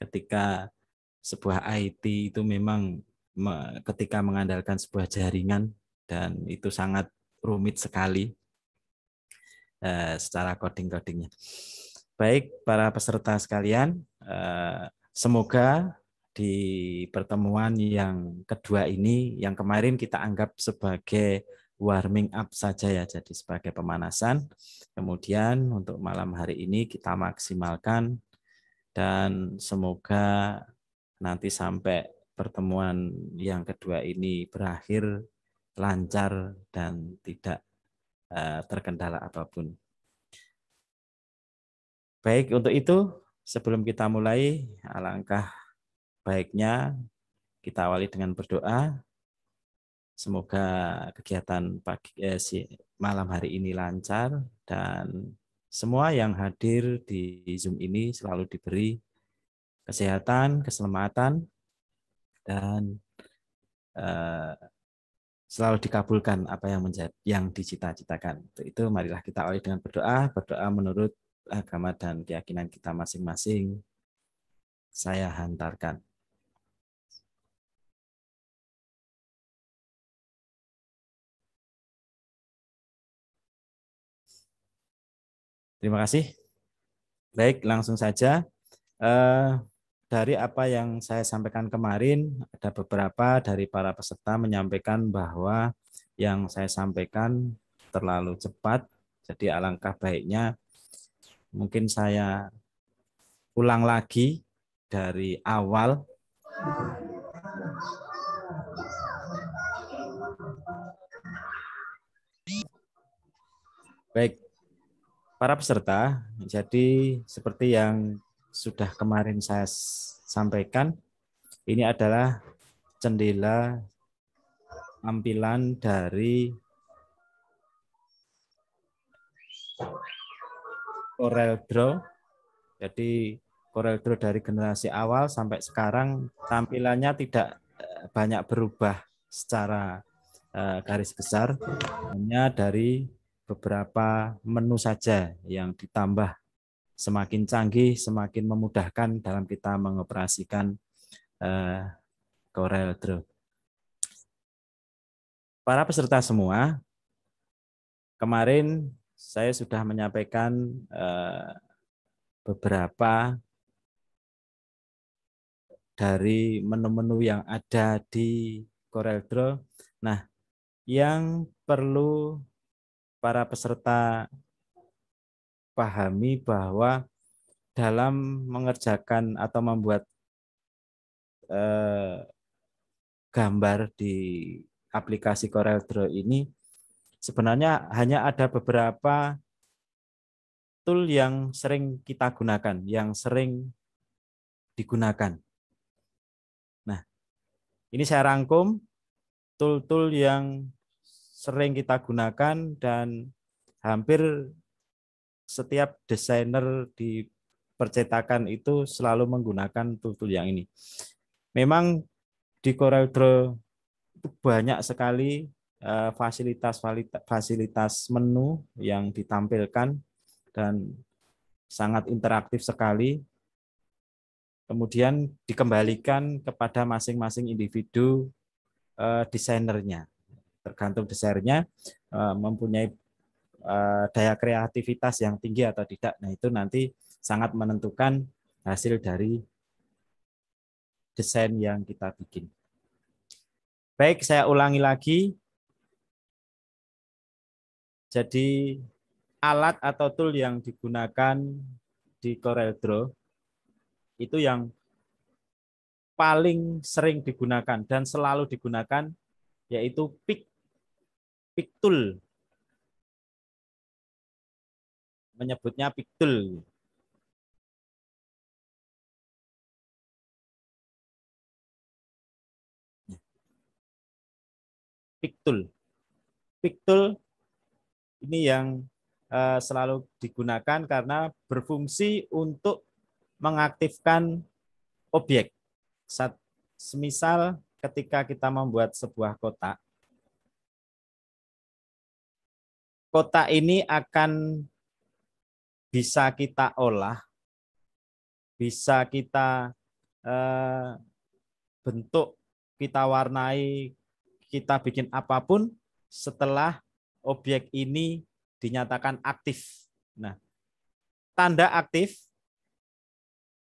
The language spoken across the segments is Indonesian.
ketika sebuah IT itu memang ketika mengandalkan sebuah jaringan dan itu sangat rumit sekali uh, secara coding-codingnya. Baik, para peserta sekalian, uh, semoga di pertemuan yang kedua ini, yang kemarin kita anggap sebagai warming up saja ya, jadi sebagai pemanasan. Kemudian untuk malam hari ini kita maksimalkan dan semoga nanti sampai pertemuan yang kedua ini berakhir lancar dan tidak uh, terkendala apapun. Baik, untuk itu sebelum kita mulai alangkah baiknya kita awali dengan berdoa. Semoga kegiatan pagi eh, si, malam hari ini lancar dan semua yang hadir di Zoom ini selalu diberi kesehatan, keselamatan, dan uh, selalu dikabulkan apa yang menjadi, yang dicita-citakan. Untuk itu marilah kita awali dengan berdoa, berdoa menurut agama dan keyakinan kita masing-masing. Saya hantarkan. Terima kasih. Baik, langsung saja. Eh, dari apa yang saya sampaikan kemarin, ada beberapa dari para peserta menyampaikan bahwa yang saya sampaikan terlalu cepat, jadi alangkah baiknya mungkin saya ulang lagi dari awal. Baik, para peserta. Jadi seperti yang sudah kemarin saya sampaikan, ini adalah cendela tampilan dari Corel Draw. Jadi Corel Draw dari generasi awal sampai sekarang tampilannya tidak eh, banyak berubah secara eh, garis besar, hanya dari beberapa menu saja yang ditambah semakin canggih, semakin memudahkan dalam kita mengoperasikan Coreldraw. Eh, Corel Draw. Para peserta semua, kemarin saya sudah menyampaikan eh, beberapa dari menu-menu yang ada di CorelDRAW. Nah, yang perlu para peserta pahami bahwa dalam mengerjakan atau membuat eh, gambar di aplikasi Corel Draw ini sebenarnya hanya ada beberapa tool yang sering kita gunakan, yang sering digunakan. Nah, ini saya rangkum tool-tool yang sering kita gunakan dan hampir setiap desainer di percetakan itu selalu menggunakan tool-tool yang ini. Memang di CorelDRAW itu banyak sekali fasilitas-fasilitas eh, menu yang ditampilkan dan sangat interaktif sekali. Kemudian dikembalikan kepada masing-masing individu eh, desainernya tergantung desainnya, eh, mempunyai eh, daya kreativitas yang tinggi atau tidak. Nah, itu nanti sangat menentukan hasil dari desain yang kita bikin. Baik, saya ulangi lagi. Jadi alat atau tool yang digunakan di CorelDRAW itu yang paling sering digunakan dan selalu digunakan yaitu pick piktul. Menyebutnya piktul. Piktul. Piktul ini yang eh, selalu digunakan karena berfungsi untuk mengaktifkan objek. Semisal ketika kita membuat sebuah kotak, kota ini akan bisa kita olah, bisa kita eh, bentuk, kita warnai, kita bikin apapun setelah objek ini dinyatakan aktif. Nah, tanda aktif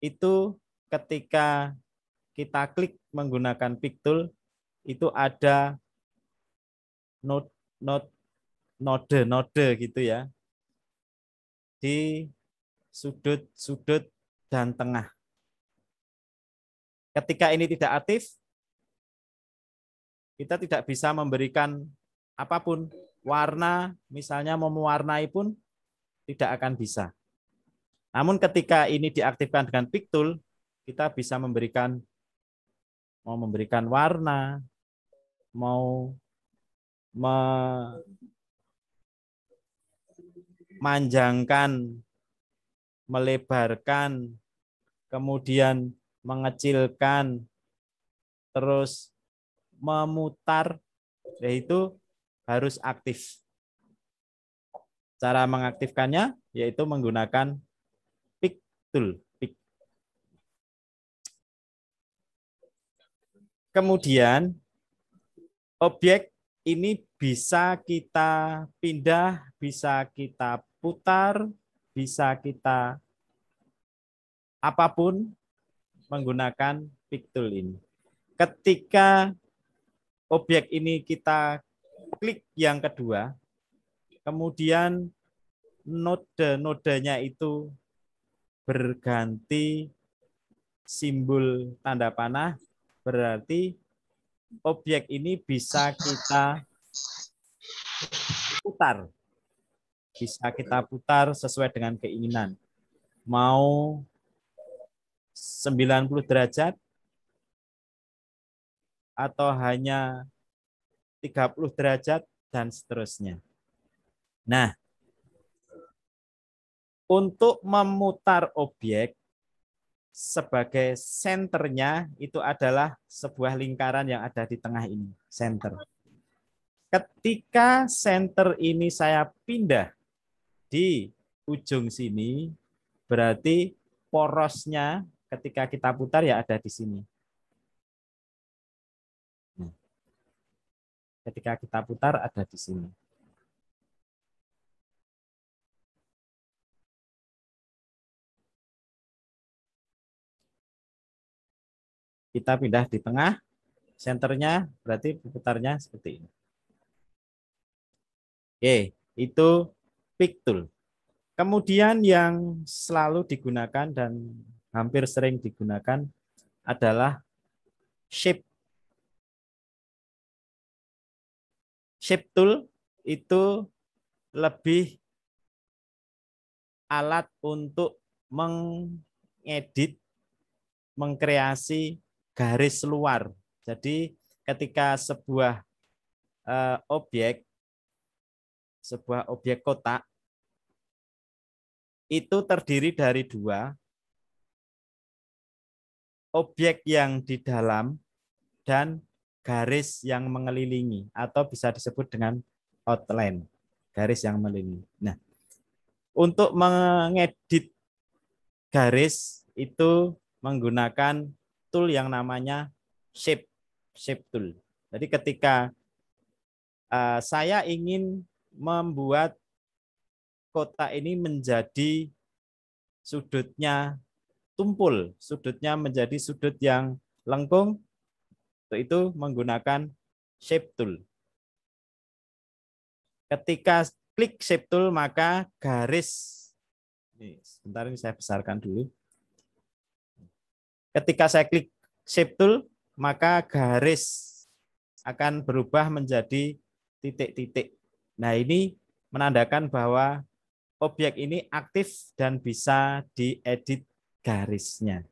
itu ketika kita klik menggunakan Pictool itu ada node node node-node gitu ya di sudut-sudut dan tengah. Ketika ini tidak aktif, kita tidak bisa memberikan apapun warna, misalnya mau mewarnai pun tidak akan bisa. Namun ketika ini diaktifkan dengan pictool, kita bisa memberikan mau memberikan warna, mau me Panjangkan, melebarkan, kemudian mengecilkan, terus memutar, yaitu harus aktif. Cara mengaktifkannya yaitu menggunakan pick tool. Pick. Kemudian objek ini bisa kita pindah, bisa kita putar, bisa kita apapun menggunakan pick tool ini. Ketika objek ini kita klik yang kedua, kemudian node-nodenya itu berganti simbol tanda panah, berarti objek ini bisa kita putar bisa kita putar sesuai dengan keinginan. Mau 90 derajat atau hanya 30 derajat dan seterusnya. Nah, untuk memutar objek sebagai senternya itu adalah sebuah lingkaran yang ada di tengah ini, center. Ketika center ini saya pindah di ujung sini, berarti porosnya ketika kita putar ya ada di sini. Nah, ketika kita putar ada di sini. Kita pindah di tengah, senternya berarti putarnya seperti ini. Oke, itu Pictul. Kemudian yang selalu digunakan dan hampir sering digunakan adalah shape. Shape tool itu lebih alat untuk mengedit, mengkreasi garis luar. Jadi ketika sebuah uh, objek sebuah objek kotak itu terdiri dari dua objek yang di dalam dan garis yang mengelilingi atau bisa disebut dengan outline garis yang mengelilingi. Nah, untuk mengedit garis itu menggunakan tool yang namanya shape shape tool. Jadi ketika uh, saya ingin membuat kota ini menjadi sudutnya tumpul, sudutnya menjadi sudut yang lengkung. itu menggunakan shape tool. Ketika klik shape tool maka garis ini sebentar ini saya besarkan dulu. Ketika saya klik shape tool maka garis akan berubah menjadi titik-titik. Nah, ini menandakan bahwa objek ini aktif dan bisa diedit garisnya.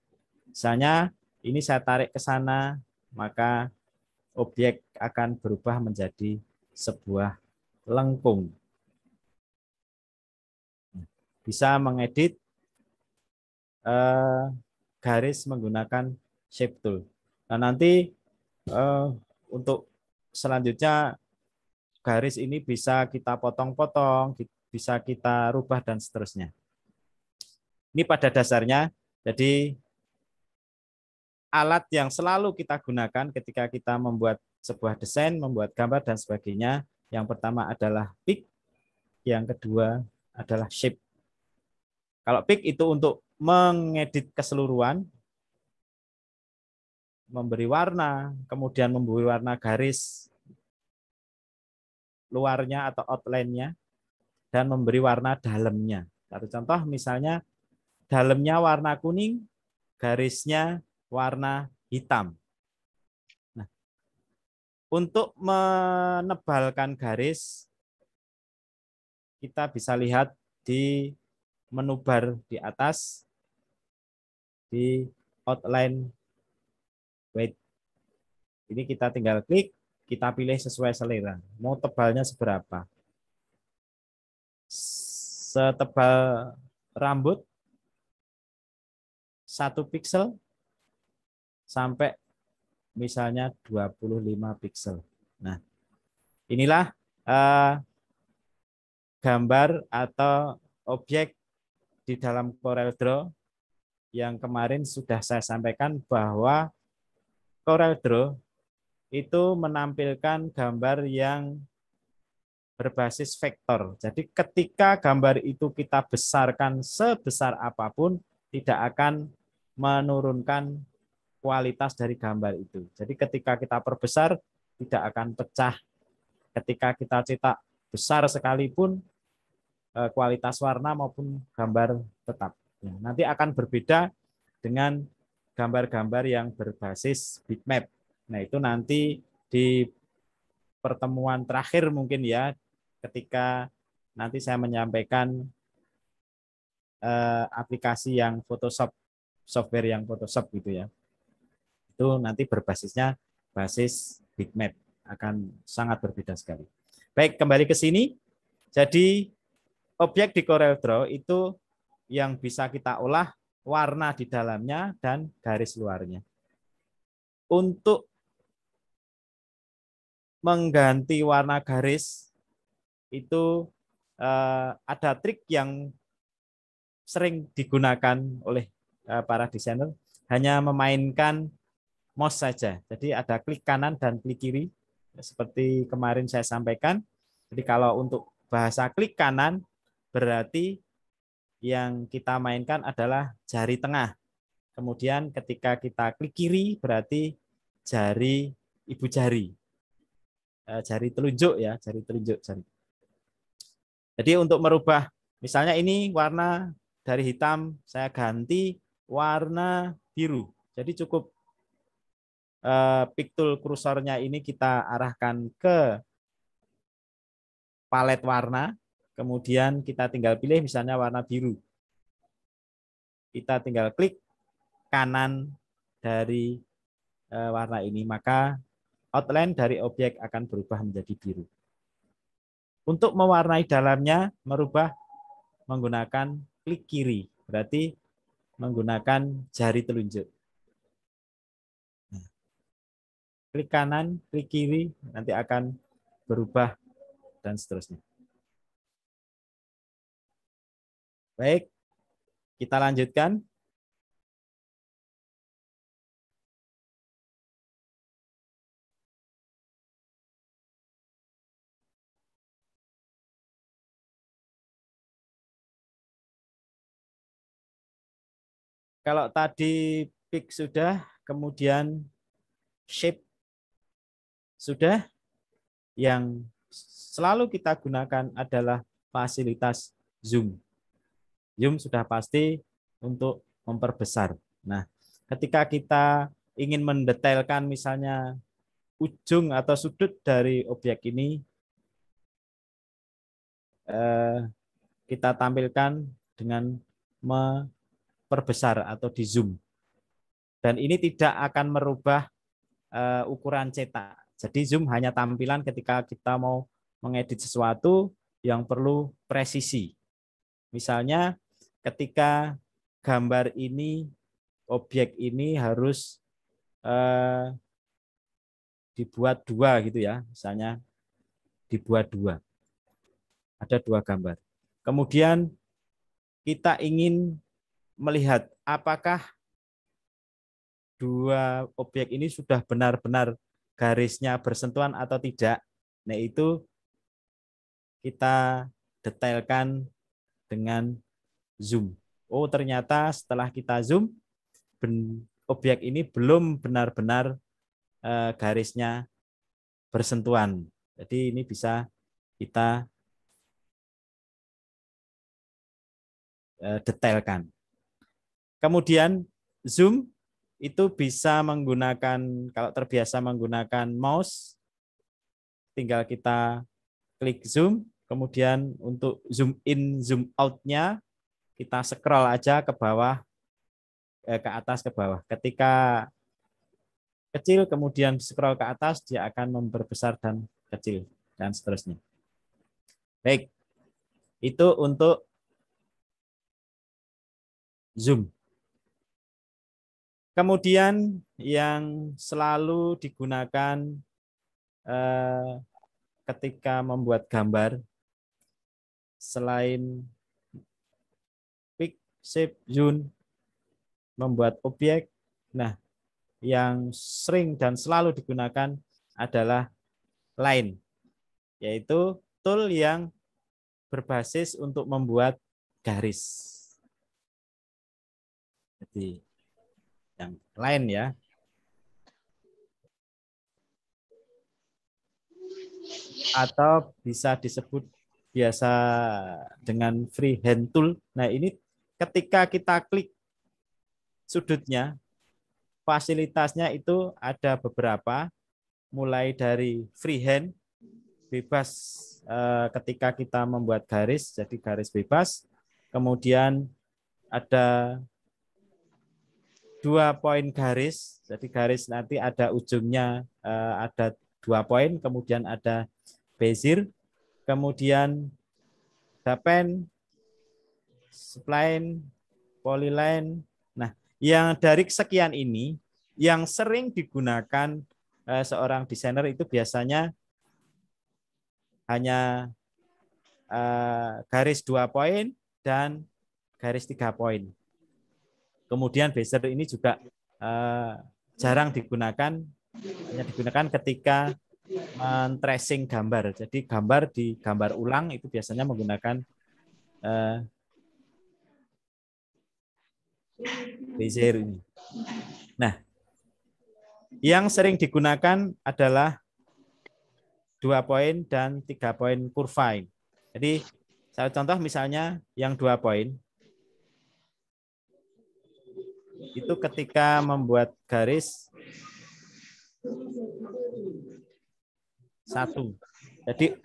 Misalnya ini saya tarik ke sana, maka objek akan berubah menjadi sebuah lengkung. Bisa mengedit eh, garis menggunakan shape tool. Nah, nanti eh, untuk selanjutnya garis ini bisa kita potong-potong, bisa kita rubah dan seterusnya. Ini pada dasarnya, jadi alat yang selalu kita gunakan ketika kita membuat sebuah desain, membuat gambar dan sebagainya, yang pertama adalah pick, yang kedua adalah shape. Kalau pick itu untuk mengedit keseluruhan, memberi warna, kemudian memberi warna garis, luarnya atau outline-nya dan memberi warna dalamnya. Satu contoh misalnya dalamnya warna kuning, garisnya warna hitam. Nah, untuk menebalkan garis kita bisa lihat di menu bar di atas di outline white. Ini kita tinggal klik kita pilih sesuai selera. Mau tebalnya seberapa? Setebal rambut satu pixel sampai misalnya 25 pixel. Nah, inilah eh, gambar atau objek di dalam Corel Draw yang kemarin sudah saya sampaikan bahwa Corel Draw itu menampilkan gambar yang berbasis vektor. Jadi ketika gambar itu kita besarkan sebesar apapun, tidak akan menurunkan kualitas dari gambar itu. Jadi ketika kita perbesar, tidak akan pecah. Ketika kita cetak besar sekalipun, e, kualitas warna maupun gambar tetap. Ya, nanti akan berbeda dengan gambar-gambar yang berbasis bitmap Nah, itu nanti di pertemuan terakhir mungkin ya ketika nanti saya menyampaikan eh, aplikasi yang Photoshop software yang Photoshop gitu ya. Itu nanti berbasisnya basis bitmap akan sangat berbeda sekali. Baik, kembali ke sini. Jadi objek di Coreldraw itu yang bisa kita olah warna di dalamnya dan garis luarnya. Untuk mengganti warna garis itu eh, ada trik yang sering digunakan oleh eh, para desainer hanya memainkan mouse saja. Jadi ada klik kanan dan klik kiri seperti kemarin saya sampaikan. Jadi kalau untuk bahasa klik kanan berarti yang kita mainkan adalah jari tengah. Kemudian ketika kita klik kiri berarti jari ibu jari. Eh, jari telunjuk ya, jari telunjuk jari. Jadi untuk merubah misalnya ini warna dari hitam saya ganti warna biru. Jadi cukup eh, piktul kursornya ini kita arahkan ke palet warna, kemudian kita tinggal pilih misalnya warna biru. Kita tinggal klik kanan dari eh, warna ini maka outline dari objek akan berubah menjadi biru. Untuk mewarnai dalamnya, merubah menggunakan klik kiri, berarti menggunakan jari telunjuk. Nah, klik kanan, klik kiri, nanti akan berubah, dan seterusnya. Baik, kita lanjutkan. Kalau tadi pick sudah, kemudian shape sudah, yang selalu kita gunakan adalah fasilitas Zoom. Zoom sudah pasti untuk memperbesar. Nah, ketika kita ingin mendetailkan misalnya ujung atau sudut dari objek ini, eh, kita tampilkan dengan perbesar atau di zoom. Dan ini tidak akan merubah uh, ukuran cetak. Jadi zoom hanya tampilan ketika kita mau mengedit sesuatu yang perlu presisi. Misalnya ketika gambar ini, objek ini harus eh, dibuat dua gitu ya, misalnya dibuat dua. Ada dua gambar. Kemudian kita ingin melihat apakah dua objek ini sudah benar-benar garisnya bersentuhan atau tidak. Nah, itu kita detailkan dengan zoom. Oh, ternyata setelah kita zoom, objek ini belum benar-benar eh, garisnya bersentuhan. Jadi ini bisa kita eh, detailkan. Kemudian Zoom itu bisa menggunakan kalau terbiasa menggunakan mouse tinggal kita klik zoom kemudian untuk zoom in zoom out-nya kita scroll aja ke bawah eh, ke atas ke bawah ketika kecil kemudian scroll ke atas dia akan memperbesar dan kecil dan seterusnya baik itu untuk zoom Kemudian yang selalu digunakan eh, ketika membuat gambar selain pick, shape, zoom, membuat objek. Nah, yang sering dan selalu digunakan adalah line, yaitu tool yang berbasis untuk membuat garis. Jadi yang lain ya. Atau bisa disebut biasa dengan freehand tool. Nah ini ketika kita klik sudutnya, fasilitasnya itu ada beberapa, mulai dari freehand, bebas eh, ketika kita membuat garis, jadi garis bebas, kemudian ada dua poin garis. Jadi garis nanti ada ujungnya eh, ada dua poin, kemudian ada bezier, kemudian dapen, spline, polyline. Nah, yang dari sekian ini yang sering digunakan eh, seorang desainer itu biasanya hanya eh, garis dua poin dan garis tiga poin. Kemudian beser ini juga uh, jarang digunakan, hanya digunakan ketika men-tracing gambar. Jadi gambar di gambar ulang itu biasanya menggunakan uh, eh, beser ini. Nah, yang sering digunakan adalah dua poin dan tiga poin kurva Jadi saya contoh misalnya yang dua poin. itu ketika membuat garis satu. Jadi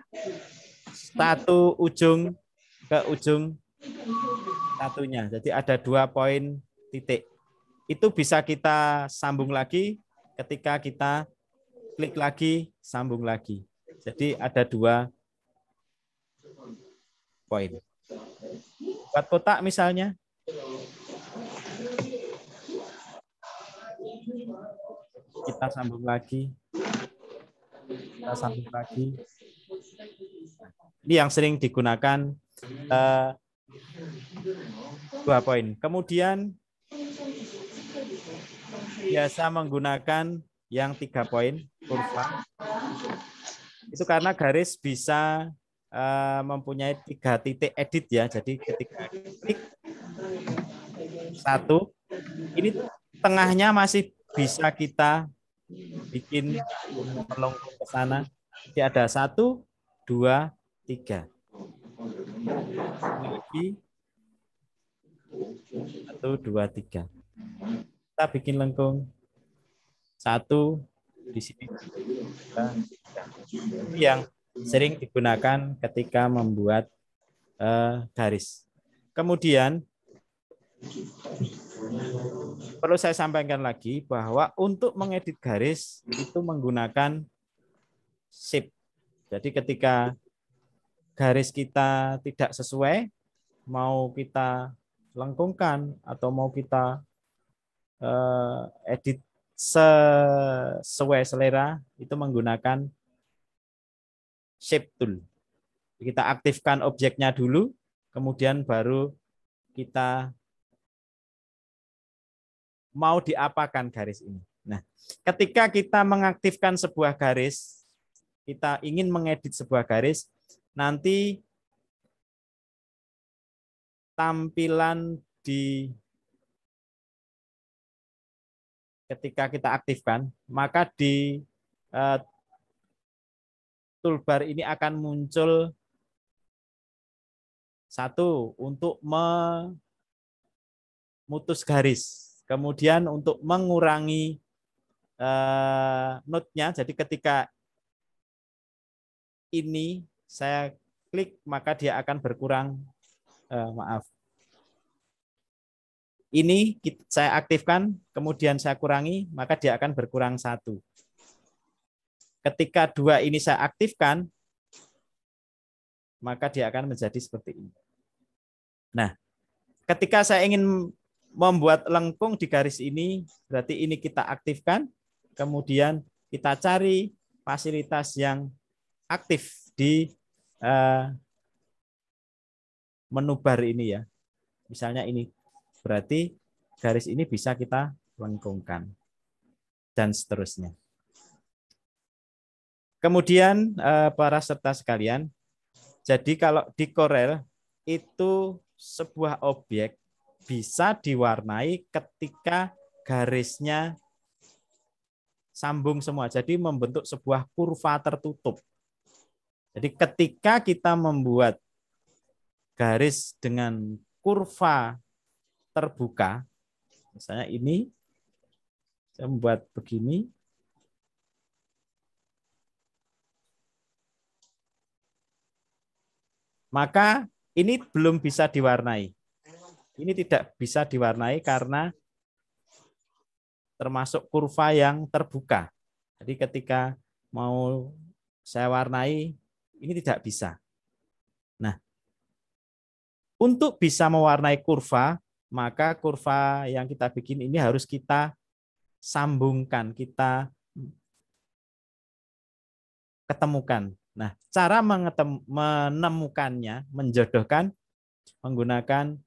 satu ujung ke ujung satunya. Jadi ada dua poin titik. Itu bisa kita sambung lagi ketika kita klik lagi, sambung lagi. Jadi ada dua poin. Buat kotak misalnya, kita sambung lagi kita sambung lagi ini yang sering digunakan uh, dua poin kemudian biasa menggunakan yang tiga poin kurva itu karena garis bisa uh, mempunyai tiga titik edit ya jadi ketika klik satu ini tengahnya masih bisa kita bikin melengkung ke sana. Jadi ada satu, dua, tiga. Lagi. Satu, dua, tiga. Kita bikin lengkung. Satu, di sini. Ini yang sering digunakan ketika membuat eh, garis. Kemudian Perlu saya sampaikan lagi bahwa untuk mengedit garis itu menggunakan shape. Jadi ketika garis kita tidak sesuai, mau kita lengkungkan atau mau kita eh, edit sesuai selera itu menggunakan shape tool. Kita aktifkan objeknya dulu, kemudian baru kita mau diapakan garis ini. Nah, ketika kita mengaktifkan sebuah garis, kita ingin mengedit sebuah garis, nanti tampilan di ketika kita aktifkan, maka di eh, toolbar ini akan muncul satu untuk memutus garis Kemudian untuk mengurangi uh, eh, note-nya, jadi ketika ini saya klik, maka dia akan berkurang. Uh, maaf. Ini saya aktifkan, kemudian saya kurangi, maka dia akan berkurang satu. Ketika dua ini saya aktifkan, maka dia akan menjadi seperti ini. Nah, ketika saya ingin membuat lengkung di garis ini, berarti ini kita aktifkan, kemudian kita cari fasilitas yang aktif di eh, menu bar ini ya. Misalnya ini, berarti garis ini bisa kita lengkungkan dan seterusnya. Kemudian eh, para serta sekalian, jadi kalau di Corel itu sebuah objek bisa diwarnai ketika garisnya sambung semua. Jadi membentuk sebuah kurva tertutup. Jadi ketika kita membuat garis dengan kurva terbuka, misalnya ini, saya membuat begini, maka ini belum bisa diwarnai ini tidak bisa diwarnai karena termasuk kurva yang terbuka. Jadi ketika mau saya warnai ini tidak bisa. Nah, untuk bisa mewarnai kurva, maka kurva yang kita bikin ini harus kita sambungkan, kita ketemukan. Nah, cara menemukannya, menjodohkan menggunakan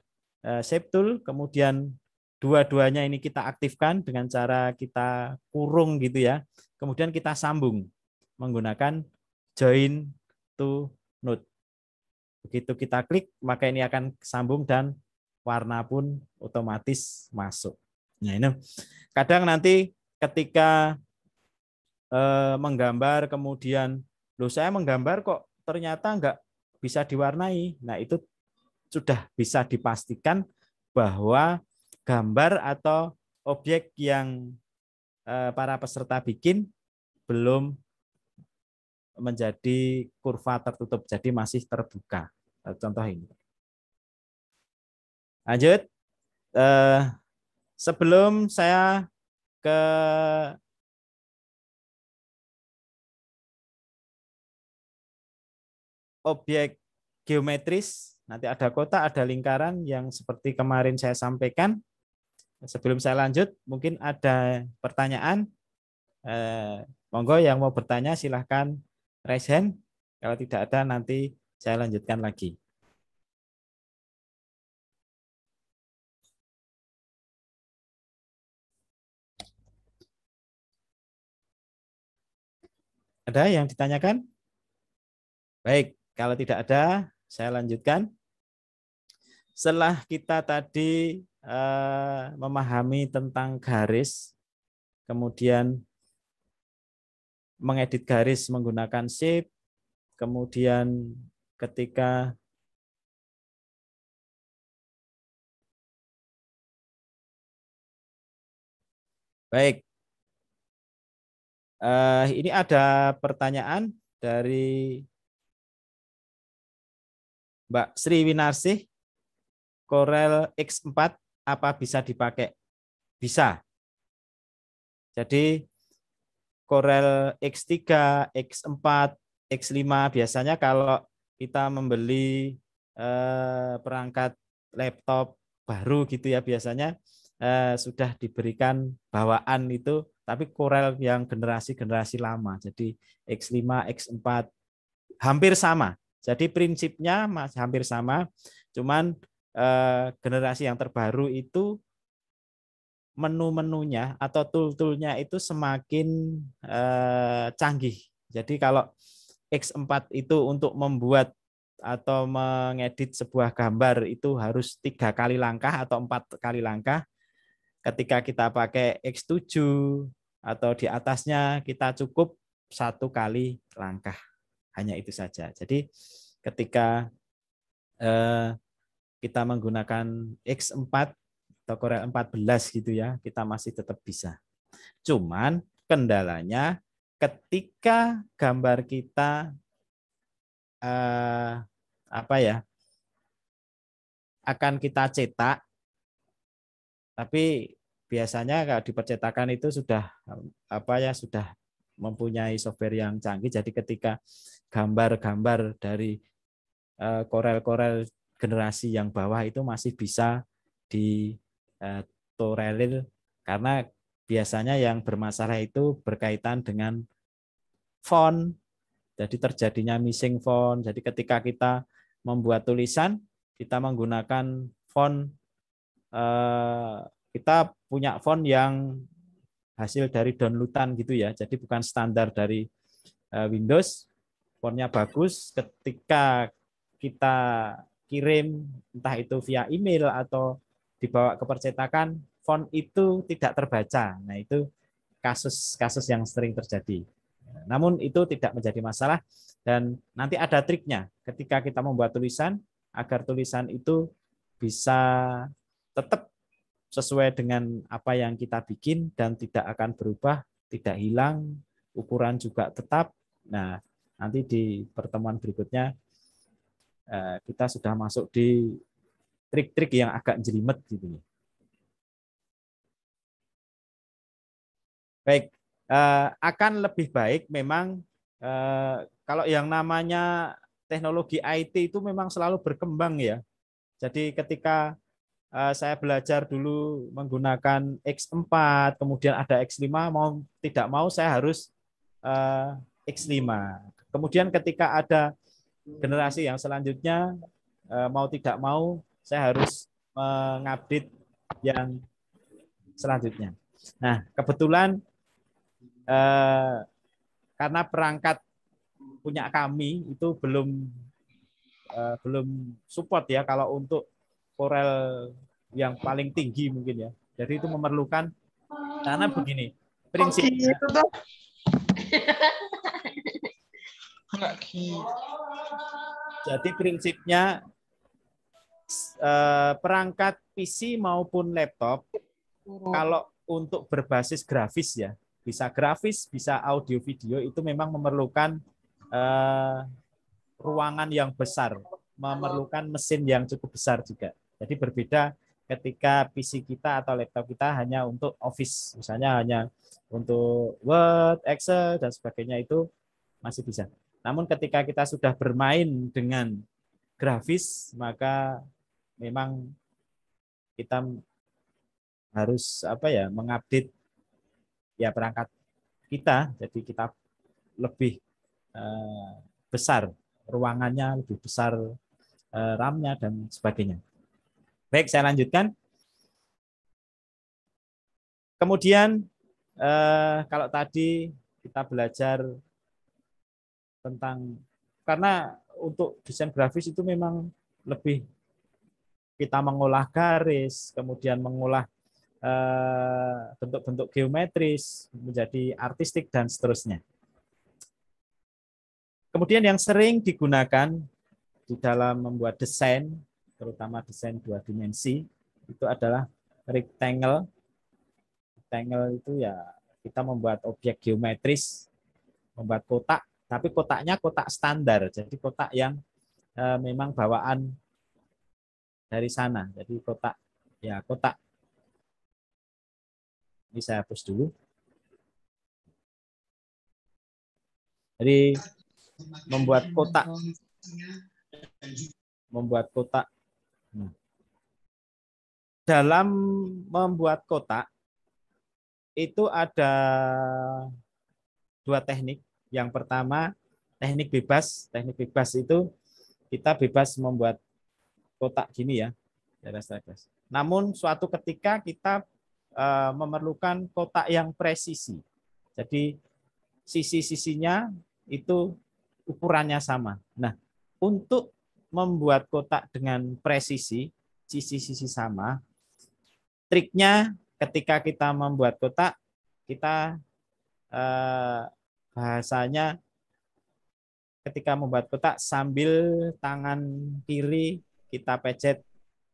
Eh, shape kemudian dua-duanya ini kita aktifkan dengan cara kita kurung gitu ya. Kemudian kita sambung menggunakan join to node. Begitu kita klik, maka ini akan sambung dan warna pun otomatis masuk. Nah, ini kadang nanti ketika eh, menggambar kemudian lo saya menggambar kok ternyata enggak bisa diwarnai. Nah, itu sudah bisa dipastikan bahwa gambar atau objek yang eh, para peserta bikin belum menjadi kurva tertutup, jadi masih terbuka. Nah, contoh ini. Lanjut. Eh, sebelum saya ke objek geometris Nanti ada kotak, ada lingkaran yang seperti kemarin saya sampaikan. Sebelum saya lanjut, mungkin ada pertanyaan. Eh, monggo yang mau bertanya silahkan raise hand. Kalau tidak ada, nanti saya lanjutkan lagi. Ada yang ditanyakan? Baik, kalau tidak ada, saya lanjutkan. Setelah kita tadi eh, memahami tentang garis, kemudian mengedit garis menggunakan shape, kemudian ketika Baik. Eh, ini ada pertanyaan dari Mbak Sri Winarsih, Corel X4 apa bisa dipakai? Bisa. Jadi Corel X3, X4, X5 biasanya kalau kita membeli eh, perangkat laptop baru gitu ya biasanya eh, sudah diberikan bawaan itu tapi Corel yang generasi-generasi lama. Jadi X5, X4 hampir sama. Jadi prinsipnya masih hampir sama, cuman eh, generasi yang terbaru itu menu-menunya atau tool-toolnya itu semakin eh, canggih. Jadi kalau X4 itu untuk membuat atau mengedit sebuah gambar itu harus tiga kali langkah atau empat kali langkah. Ketika kita pakai X7 atau di atasnya kita cukup satu kali langkah hanya itu saja. Jadi ketika eh, kita menggunakan X4 atau Corel 14 gitu ya, kita masih tetap bisa. Cuman kendalanya ketika gambar kita eh, apa ya akan kita cetak, tapi biasanya kalau di percetakan itu sudah apa ya sudah mempunyai software yang canggih. Jadi ketika gambar-gambar dari eh, korel-korel generasi yang bawah itu masih bisa ditorelir eh, karena biasanya yang bermasalah itu berkaitan dengan font. Jadi terjadinya missing font. Jadi ketika kita membuat tulisan, kita menggunakan font eh, kita punya font yang hasil dari downloadan gitu ya. Jadi bukan standar dari Windows responnya bagus ketika kita kirim entah itu via email atau dibawa ke percetakan font itu tidak terbaca. Nah, itu kasus-kasus yang sering terjadi. Namun itu tidak menjadi masalah dan nanti ada triknya ketika kita membuat tulisan agar tulisan itu bisa tetap sesuai dengan apa yang kita bikin dan tidak akan berubah, tidak hilang, ukuran juga tetap. Nah, Nanti di pertemuan berikutnya eh, kita sudah masuk di trik-trik yang agak jelimet gitu. Baik, eh, akan lebih baik memang eh, kalau yang namanya teknologi IT itu memang selalu berkembang ya. Jadi ketika saya belajar dulu menggunakan X4, kemudian ada X5, mau tidak mau saya harus X5. Kemudian ketika ada generasi yang selanjutnya eh, mau tidak mau saya harus mengupdate yang selanjutnya. Nah, kebetulan eh, karena perangkat punya kami itu belum eh, belum support ya kalau untuk Corel yang paling tinggi mungkin ya. Jadi itu memerlukan karena begini prinsipnya. Jadi prinsipnya eh, perangkat PC maupun laptop kalau untuk berbasis grafis ya, bisa grafis, bisa audio video itu memang memerlukan eh, ruangan yang besar, memerlukan mesin yang cukup besar juga. Jadi berbeda ketika PC kita atau laptop kita hanya untuk office, misalnya hanya untuk Word, Excel dan sebagainya itu masih bisa. Namun ketika kita sudah bermain dengan grafis, maka memang kita harus apa ya mengupdate ya perangkat kita. Jadi kita lebih uh, besar ruangannya, lebih besar uh, RAM-nya dan sebagainya. Baik, saya lanjutkan. Kemudian uh, kalau tadi kita belajar tentang karena untuk desain grafis itu memang lebih kita mengolah garis, kemudian mengolah eh, bentuk-bentuk geometris menjadi artistik dan seterusnya. Kemudian yang sering digunakan di dalam membuat desain, terutama desain dua dimensi, itu adalah rectangle. Rectangle itu ya kita membuat objek geometris, membuat kotak tapi kotaknya kotak standar, jadi kotak yang eh, memang bawaan dari sana. Jadi kotak ya kotak. Ini saya hapus dulu. Jadi membuat kotak membuat kotak hmm. dalam membuat kotak itu ada dua teknik yang pertama, teknik bebas. Teknik bebas itu kita bebas membuat kotak gini ya. Namun suatu ketika kita eh, memerlukan kotak yang presisi. Jadi sisi-sisinya itu ukurannya sama. Nah, untuk membuat kotak dengan presisi, sisi-sisi sama, triknya ketika kita membuat kotak, kita eh, bahasanya ketika membuat kotak sambil tangan kiri kita pencet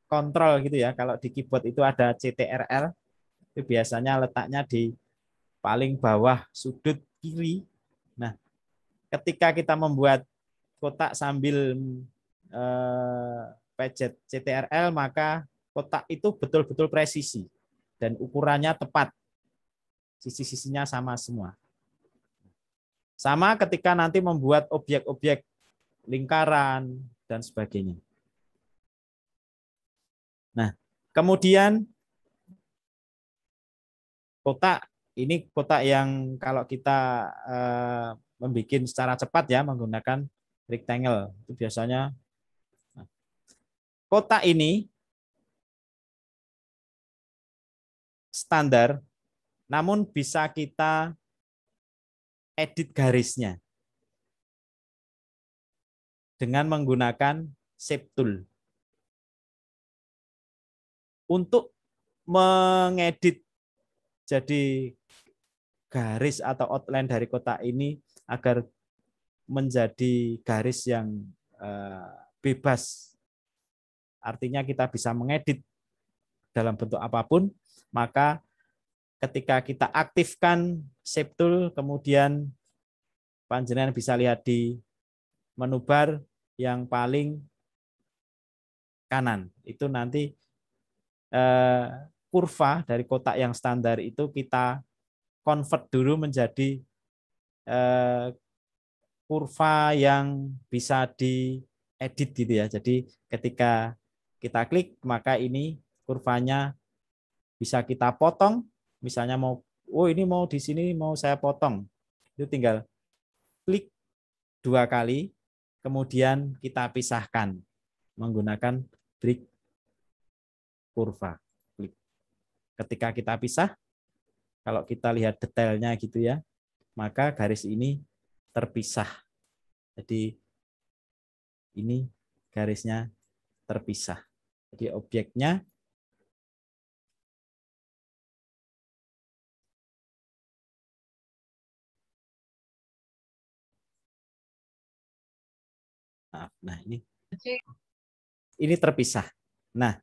kontrol gitu ya. Kalau di keyboard itu ada CTRL itu biasanya letaknya di paling bawah sudut kiri. Nah, ketika kita membuat kotak sambil eh, pencet CTRL maka kotak itu betul-betul presisi dan ukurannya tepat. Sisi-sisinya sama semua. Sama ketika nanti membuat objek-objek lingkaran dan sebagainya. Nah, kemudian kotak ini kotak yang kalau kita e, membuat secara cepat ya menggunakan rectangle itu biasanya nah, kotak ini standar namun bisa kita edit garisnya dengan menggunakan shape tool. Untuk mengedit jadi garis atau outline dari kotak ini agar menjadi garis yang eh, bebas. Artinya kita bisa mengedit dalam bentuk apapun, maka ketika kita aktifkan shape tool, kemudian panjenengan bisa lihat di menu bar yang paling kanan. Itu nanti eh, kurva dari kotak yang standar itu kita convert dulu menjadi eh, kurva yang bisa diedit gitu ya. Jadi ketika kita klik maka ini kurvanya bisa kita potong misalnya mau oh ini mau di sini mau saya potong itu tinggal klik dua kali kemudian kita pisahkan menggunakan trik kurva klik ketika kita pisah kalau kita lihat detailnya gitu ya maka garis ini terpisah jadi ini garisnya terpisah jadi objeknya maaf. Nah, ini ini terpisah. Nah,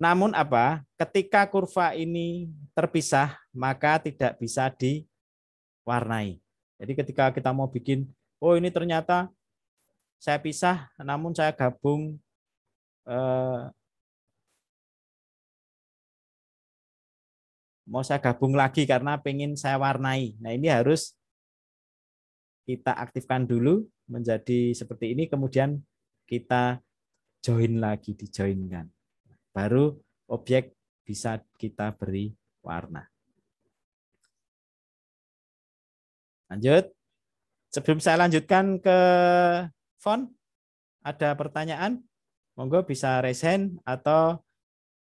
namun apa? Ketika kurva ini terpisah, maka tidak bisa diwarnai. Jadi ketika kita mau bikin, oh ini ternyata saya pisah, namun saya gabung eh, mau saya gabung lagi karena pengen saya warnai. Nah ini harus kita aktifkan dulu menjadi seperti ini, kemudian kita join lagi, dijoinkan. Baru objek bisa kita beri warna. Lanjut. Sebelum saya lanjutkan ke font, ada pertanyaan? Monggo bisa raise hand atau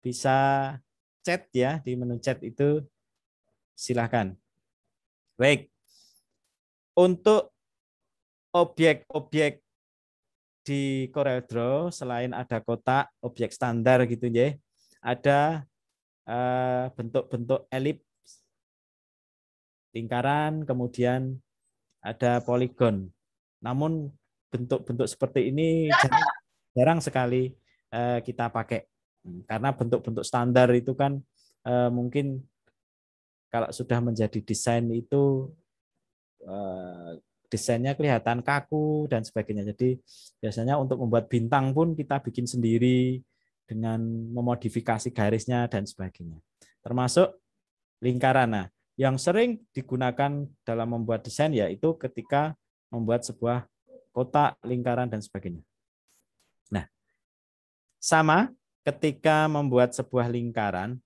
bisa chat ya di menu chat itu silahkan. Baik, untuk objek-objek di Corel Draw selain ada kotak, objek standar gitu ya, ada eh, bentuk-bentuk uh, elips, lingkaran, kemudian ada poligon. Namun bentuk-bentuk seperti ini jarang, jarang sekali uh, kita pakai karena bentuk-bentuk standar itu kan uh, mungkin kalau sudah menjadi desain itu Eh, desainnya kelihatan kaku dan sebagainya. Jadi biasanya untuk membuat bintang pun kita bikin sendiri dengan memodifikasi garisnya dan sebagainya. Termasuk lingkaran. Nah, yang sering digunakan dalam membuat desain yaitu ketika membuat sebuah kotak, lingkaran dan sebagainya. Nah, sama ketika membuat sebuah lingkaran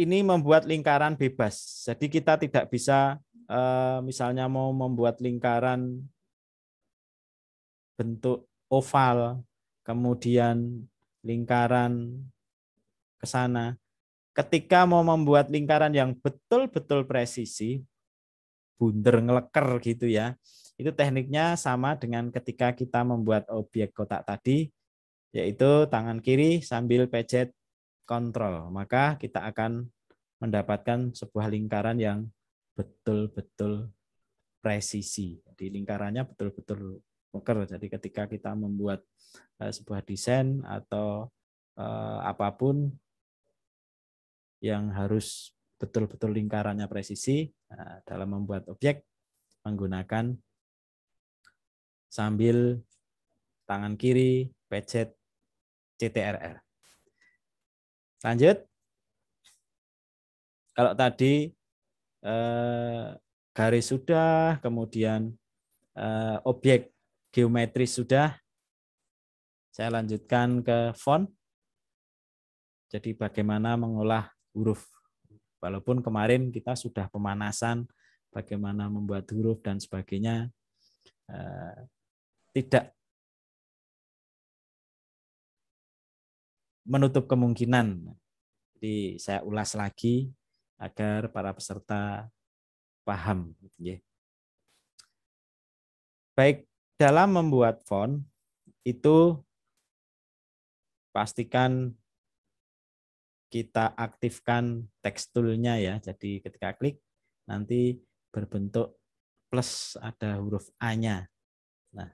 ini membuat lingkaran bebas. Jadi kita tidak bisa eh, misalnya mau membuat lingkaran bentuk oval, kemudian lingkaran ke sana. Ketika mau membuat lingkaran yang betul-betul presisi, bunder ngeleker gitu ya. Itu tekniknya sama dengan ketika kita membuat objek kotak tadi, yaitu tangan kiri sambil pejet kontrol, maka kita akan mendapatkan sebuah lingkaran yang betul-betul presisi. Jadi lingkarannya betul-betul poker. Jadi ketika kita membuat eh, sebuah desain atau eh, apapun yang harus betul-betul lingkarannya presisi eh, dalam membuat objek menggunakan sambil tangan kiri pecet ctrr. Lanjut. Kalau tadi eh, garis sudah, kemudian eh, objek geometris sudah, saya lanjutkan ke font. Jadi bagaimana mengolah huruf. Walaupun kemarin kita sudah pemanasan bagaimana membuat huruf dan sebagainya. Eh, tidak menutup kemungkinan. Jadi saya ulas lagi agar para peserta paham. Ya. Baik, dalam membuat font itu pastikan kita aktifkan teksturnya ya. Jadi ketika klik nanti berbentuk plus ada huruf A-nya. Nah,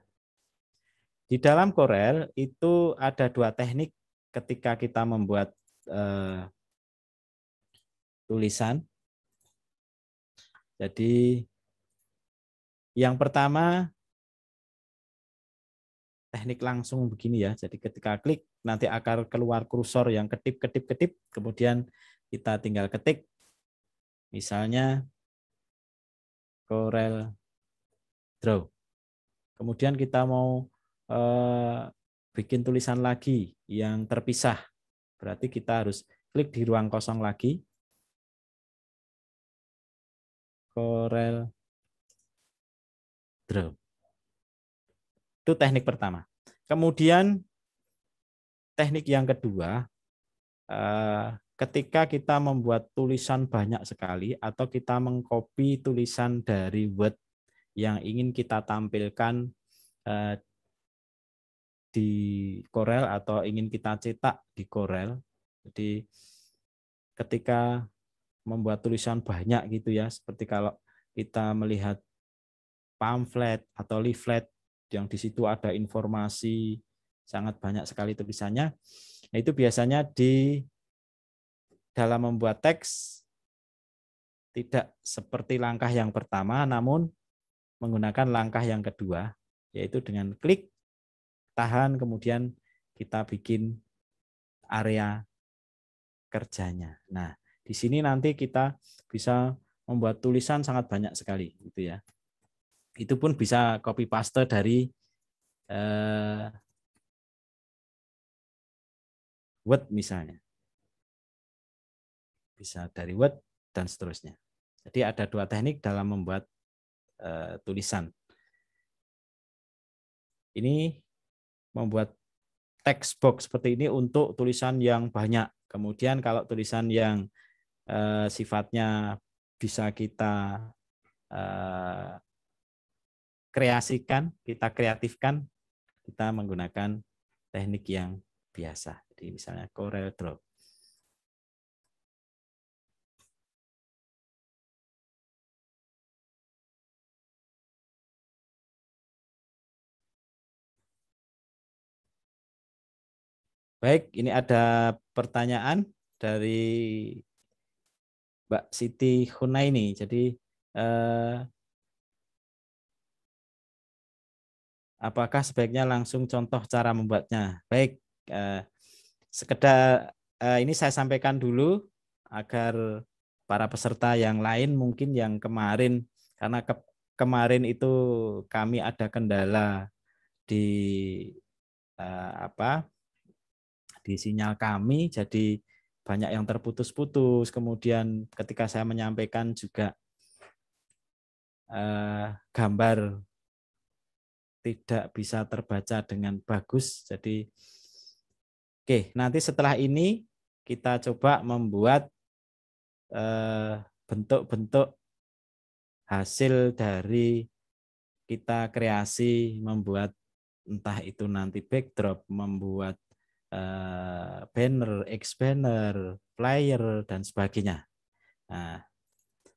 di dalam Corel itu ada dua teknik ketika kita membuat uh, tulisan. Jadi yang pertama teknik langsung begini ya. Jadi ketika klik nanti akan keluar kursor yang ketip ketip ketip kemudian kita tinggal ketik misalnya Corel Draw. Kemudian kita mau eh, bikin tulisan lagi yang terpisah. Berarti kita harus klik di ruang kosong lagi. Corel Draw. Itu teknik pertama. Kemudian teknik yang kedua, eh, ketika kita membuat tulisan banyak sekali atau kita mengcopy tulisan dari Word yang ingin kita tampilkan eh, di Corel atau ingin kita cetak di Corel. Jadi ketika membuat tulisan banyak gitu ya, seperti kalau kita melihat pamflet atau leaflet yang di situ ada informasi sangat banyak sekali tulisannya. Nah, itu biasanya di dalam membuat teks tidak seperti langkah yang pertama namun menggunakan langkah yang kedua yaitu dengan klik tahan kemudian kita bikin area kerjanya. Nah, di sini nanti kita bisa membuat tulisan sangat banyak sekali gitu ya. Itu pun bisa copy paste dari eh, Word misalnya. Bisa dari Word dan seterusnya. Jadi ada dua teknik dalam membuat eh, tulisan. Ini membuat text box seperti ini untuk tulisan yang banyak. Kemudian kalau tulisan yang uh, sifatnya bisa kita uh, kreasikan, kita kreatifkan, kita menggunakan teknik yang biasa. Jadi misalnya Corel Draw. Baik, ini ada pertanyaan dari Mbak Siti Hunaini. Jadi eh, apakah sebaiknya langsung contoh cara membuatnya? Baik, eh, sekedar eh, ini saya sampaikan dulu agar para peserta yang lain mungkin yang kemarin karena ke kemarin itu kami ada kendala di eh, apa di sinyal kami jadi banyak yang terputus-putus. Kemudian ketika saya menyampaikan juga eh, gambar tidak bisa terbaca dengan bagus. Jadi oke, nanti setelah ini kita coba membuat bentuk eh, bentuk-bentuk hasil dari kita kreasi membuat entah itu nanti backdrop, membuat Eh, banner, X banner, flyer dan sebagainya. Nah,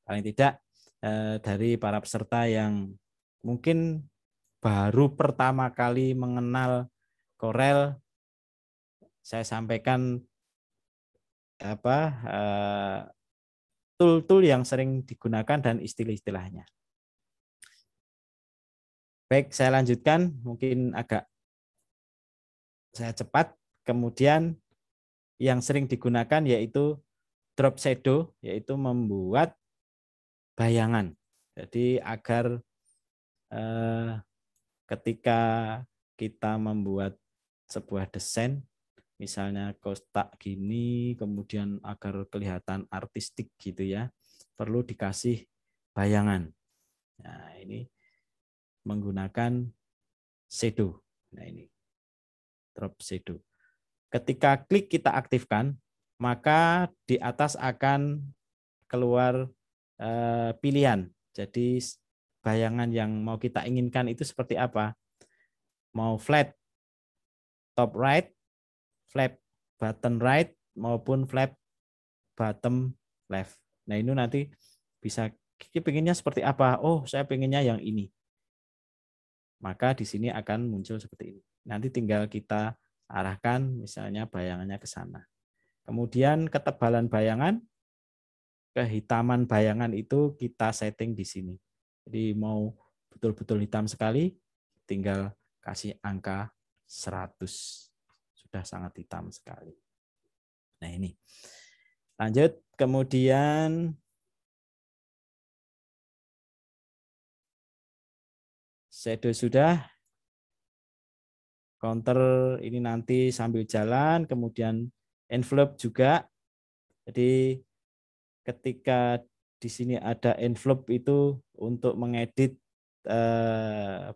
paling tidak eh, dari para peserta yang mungkin baru pertama kali mengenal Corel, saya sampaikan apa eh, tool-tool yang sering digunakan dan istilah-istilahnya. Baik, saya lanjutkan. Mungkin agak saya cepat. Kemudian yang sering digunakan yaitu drop shadow, yaitu membuat bayangan. Jadi agar eh, ketika kita membuat sebuah desain, misalnya kotak gini, kemudian agar kelihatan artistik gitu ya, perlu dikasih bayangan. Nah, ini menggunakan shadow. Nah, ini drop shadow. Ketika klik kita aktifkan, maka di atas akan keluar eh, pilihan. Jadi bayangan yang mau kita inginkan itu seperti apa? Mau flat top right, flat button right maupun flat bottom left. Nah, ini nanti bisa kita pengennya seperti apa? Oh, saya pengennya yang ini. Maka di sini akan muncul seperti ini. Nanti tinggal kita arahkan misalnya bayangannya ke sana. Kemudian ketebalan bayangan, kehitaman bayangan itu kita setting di sini. Jadi mau betul-betul hitam sekali, tinggal kasih angka 100. Sudah sangat hitam sekali. Nah ini. Lanjut, kemudian shadow sudah, counter ini nanti sambil jalan, kemudian envelope juga. Jadi ketika di sini ada envelope itu untuk mengedit eh,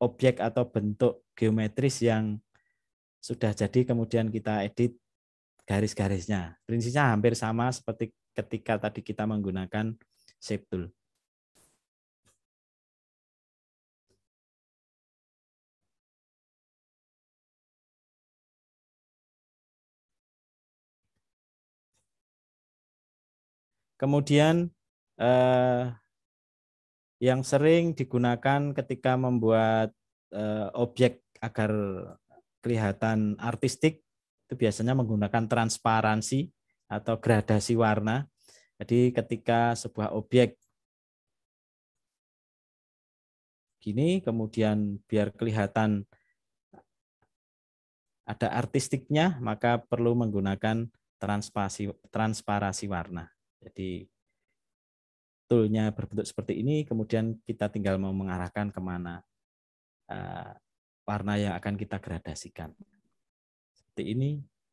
objek atau bentuk geometris yang sudah jadi kemudian kita edit garis-garisnya. Prinsipnya hampir sama seperti ketika tadi kita menggunakan shape tool. Kemudian eh, yang sering digunakan ketika membuat eh, objek agar kelihatan artistik itu biasanya menggunakan transparansi atau gradasi warna. Jadi ketika sebuah objek gini kemudian biar kelihatan ada artistiknya maka perlu menggunakan transparansi transparasi warna. Jadi toolnya berbentuk seperti ini, kemudian kita tinggal mau mengarahkan kemana uh, warna yang akan kita gradasikan. Seperti ini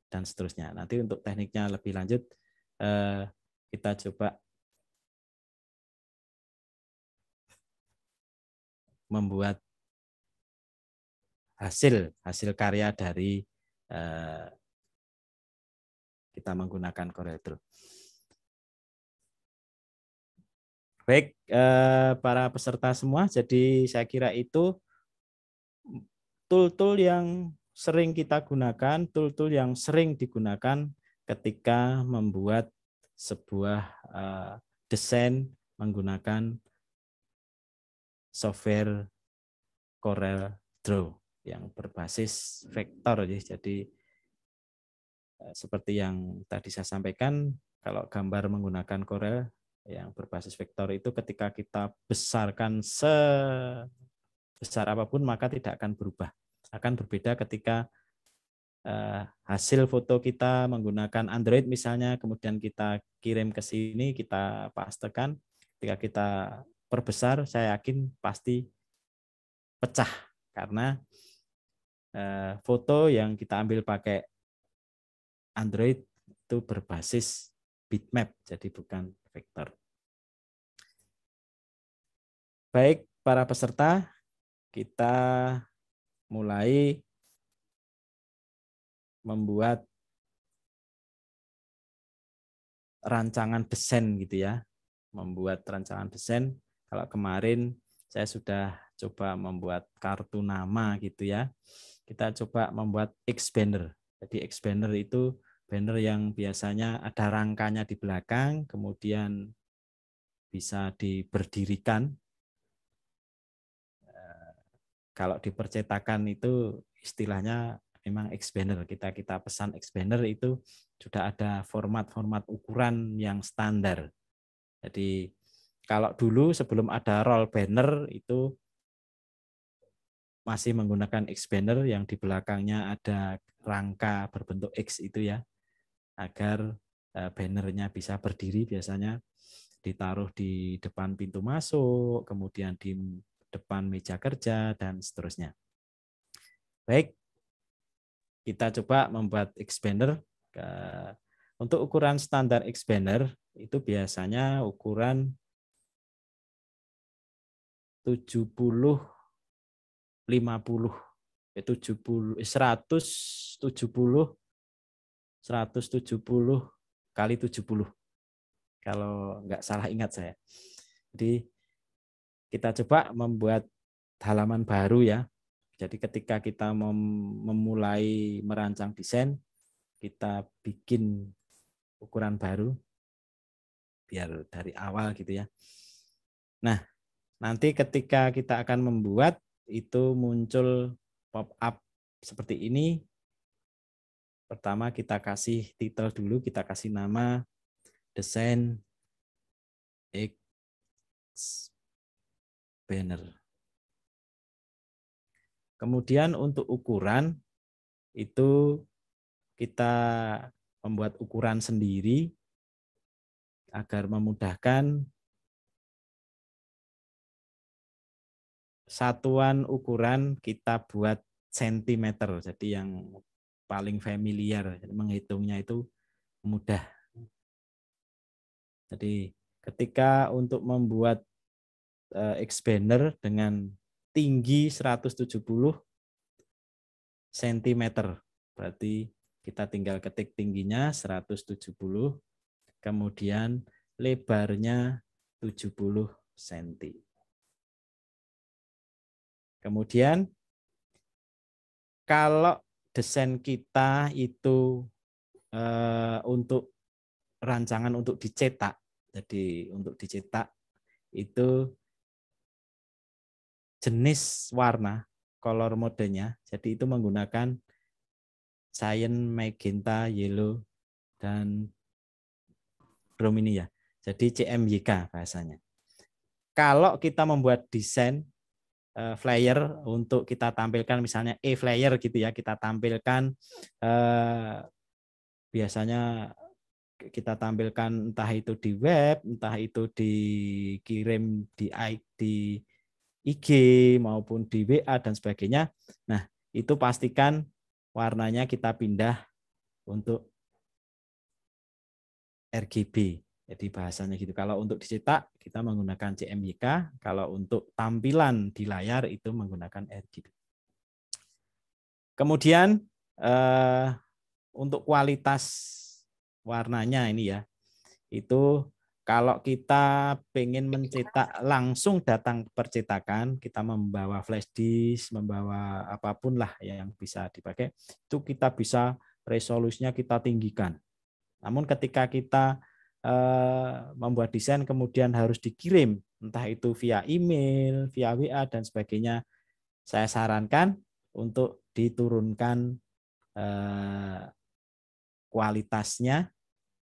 dan seterusnya. Nanti untuk tekniknya lebih lanjut, uh, kita coba membuat hasil hasil karya dari uh, kita menggunakan Corel Draw. Baik, eh, para peserta semua, jadi saya kira itu tool-tool yang sering kita gunakan, tool-tool yang sering digunakan ketika membuat sebuah eh, desain menggunakan software Corel Draw yang berbasis vektor. Ya. Jadi eh, seperti yang tadi saya sampaikan, kalau gambar menggunakan Corel yang berbasis vektor itu ketika kita besarkan sebesar apapun maka tidak akan berubah. Akan berbeda ketika eh, hasil foto kita menggunakan Android misalnya kemudian kita kirim ke sini kita pastekan ketika kita perbesar saya yakin pasti pecah karena eh, foto yang kita ambil pakai Android itu berbasis bitmap jadi bukan vektor. Baik, para peserta, kita mulai membuat rancangan desain gitu ya. Membuat rancangan desain. Kalau kemarin saya sudah coba membuat kartu nama gitu ya. Kita coba membuat X banner. Jadi X banner itu banner yang biasanya ada rangkanya di belakang, kemudian bisa diberdirikan kalau dipercetakan itu istilahnya memang expander kita kita pesan expander itu sudah ada format-format ukuran yang standar. Jadi kalau dulu sebelum ada roll banner itu masih menggunakan expander yang di belakangnya ada rangka berbentuk X itu ya agar eh, bannernya bisa berdiri biasanya ditaruh di depan pintu masuk kemudian di depan meja kerja, dan seterusnya. Baik, kita coba membuat expander. Untuk ukuran standar expander, itu biasanya ukuran 70 50 eh 70 170 170 kali 70. Kalau nggak salah ingat saya. Jadi kita coba membuat halaman baru ya. Jadi ketika kita memulai merancang desain, kita bikin ukuran baru biar dari awal gitu ya. Nah, nanti ketika kita akan membuat itu muncul pop up seperti ini. Pertama kita kasih titel dulu, kita kasih nama desain X banner. Kemudian untuk ukuran itu kita membuat ukuran sendiri agar memudahkan satuan ukuran kita buat sentimeter. Jadi yang paling familiar menghitungnya itu mudah. Jadi ketika untuk membuat Eh, X banner dengan tinggi 170 cm. Berarti kita tinggal ketik tingginya 170, kemudian lebarnya 70 cm. Kemudian kalau desain kita itu e, untuk rancangan untuk dicetak, jadi untuk dicetak itu jenis warna color modenya. Jadi itu menggunakan cyan, magenta, yellow dan chrome ini ya. Jadi CMYK bahasanya. Kalau kita membuat desain eh, flyer untuk kita tampilkan misalnya e flyer gitu ya kita tampilkan eh, biasanya kita tampilkan entah itu di web entah itu dikirim di di IG maupun di WA dan sebagainya. Nah, itu pastikan warnanya kita pindah untuk RGB. Jadi bahasanya gitu. Kalau untuk dicetak kita menggunakan CMYK, kalau untuk tampilan di layar itu menggunakan RGB. Kemudian eh, untuk kualitas warnanya ini ya, itu kalau kita pengen iya. mencetak langsung datang ke percetakan, kita membawa flash disk, membawa apapun lah yang bisa dipakai, itu kita bisa resolusinya kita tinggikan. Namun ketika kita eh, membuat desain kemudian harus dikirim, entah itu via email, via WA dan sebagainya, saya sarankan untuk diturunkan eh, kualitasnya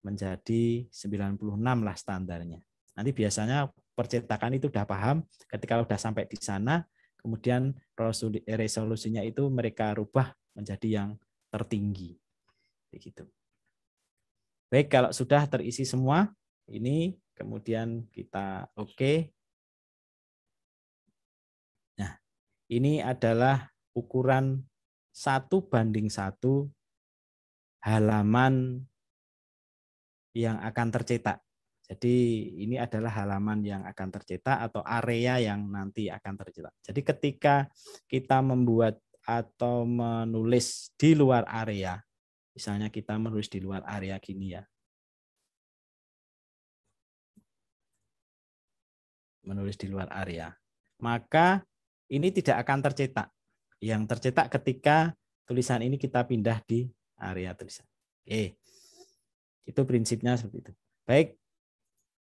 menjadi 96 lah standarnya. Nanti biasanya percetakan itu sudah paham, ketika sudah sampai di sana, kemudian eh, resolusinya itu mereka rubah menjadi yang tertinggi. Begitu. Baik, kalau sudah terisi semua, ini kemudian kita oke. Okay. Nah, ini adalah ukuran satu banding satu halaman yang akan tercetak. Jadi ini adalah halaman yang akan tercetak atau area yang nanti akan tercetak. Jadi ketika kita membuat atau menulis di luar area, misalnya kita menulis di luar area gini ya. Menulis di luar area. Maka ini tidak akan tercetak. Yang tercetak ketika tulisan ini kita pindah di area tulisan. Oke. Itu prinsipnya seperti itu. Baik,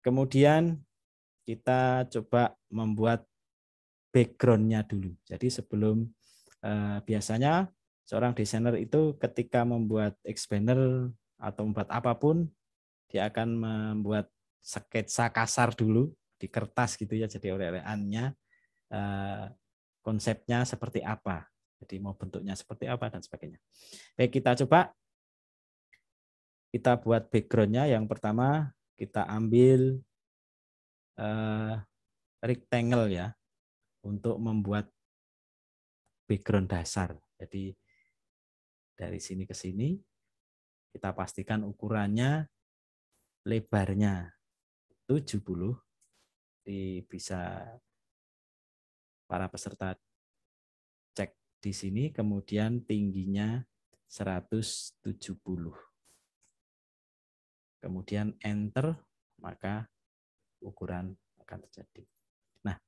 kemudian kita coba membuat backgroundnya dulu. Jadi sebelum eh, biasanya seorang desainer itu ketika membuat expander atau membuat apapun, dia akan membuat sketsa kasar dulu di kertas gitu ya. Jadi oleh-olehannya eh, konsepnya seperti apa. Jadi mau bentuknya seperti apa dan sebagainya. Baik kita coba kita buat backgroundnya yang pertama kita ambil uh, rectangle ya untuk membuat background dasar. Jadi dari sini ke sini kita pastikan ukurannya lebarnya 70 di bisa para peserta cek di sini kemudian tingginya 170 kemudian enter, maka ukuran akan terjadi. Nah,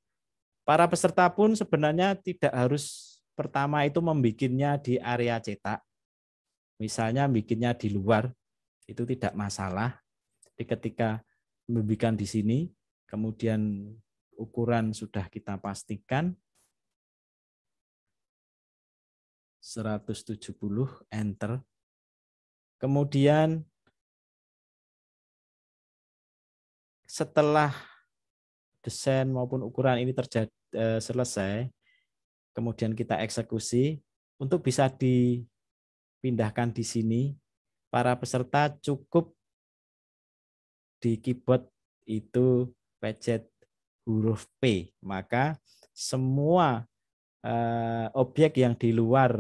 para peserta pun sebenarnya tidak harus pertama itu membikinnya di area cetak. Misalnya bikinnya di luar, itu tidak masalah. Jadi ketika membikin di sini, kemudian ukuran sudah kita pastikan 170 enter. Kemudian setelah desain maupun ukuran ini terjadi eh, selesai, kemudian kita eksekusi untuk bisa dipindahkan di sini para peserta cukup di keyboard itu pencet huruf P, maka semua eh, objek yang di luar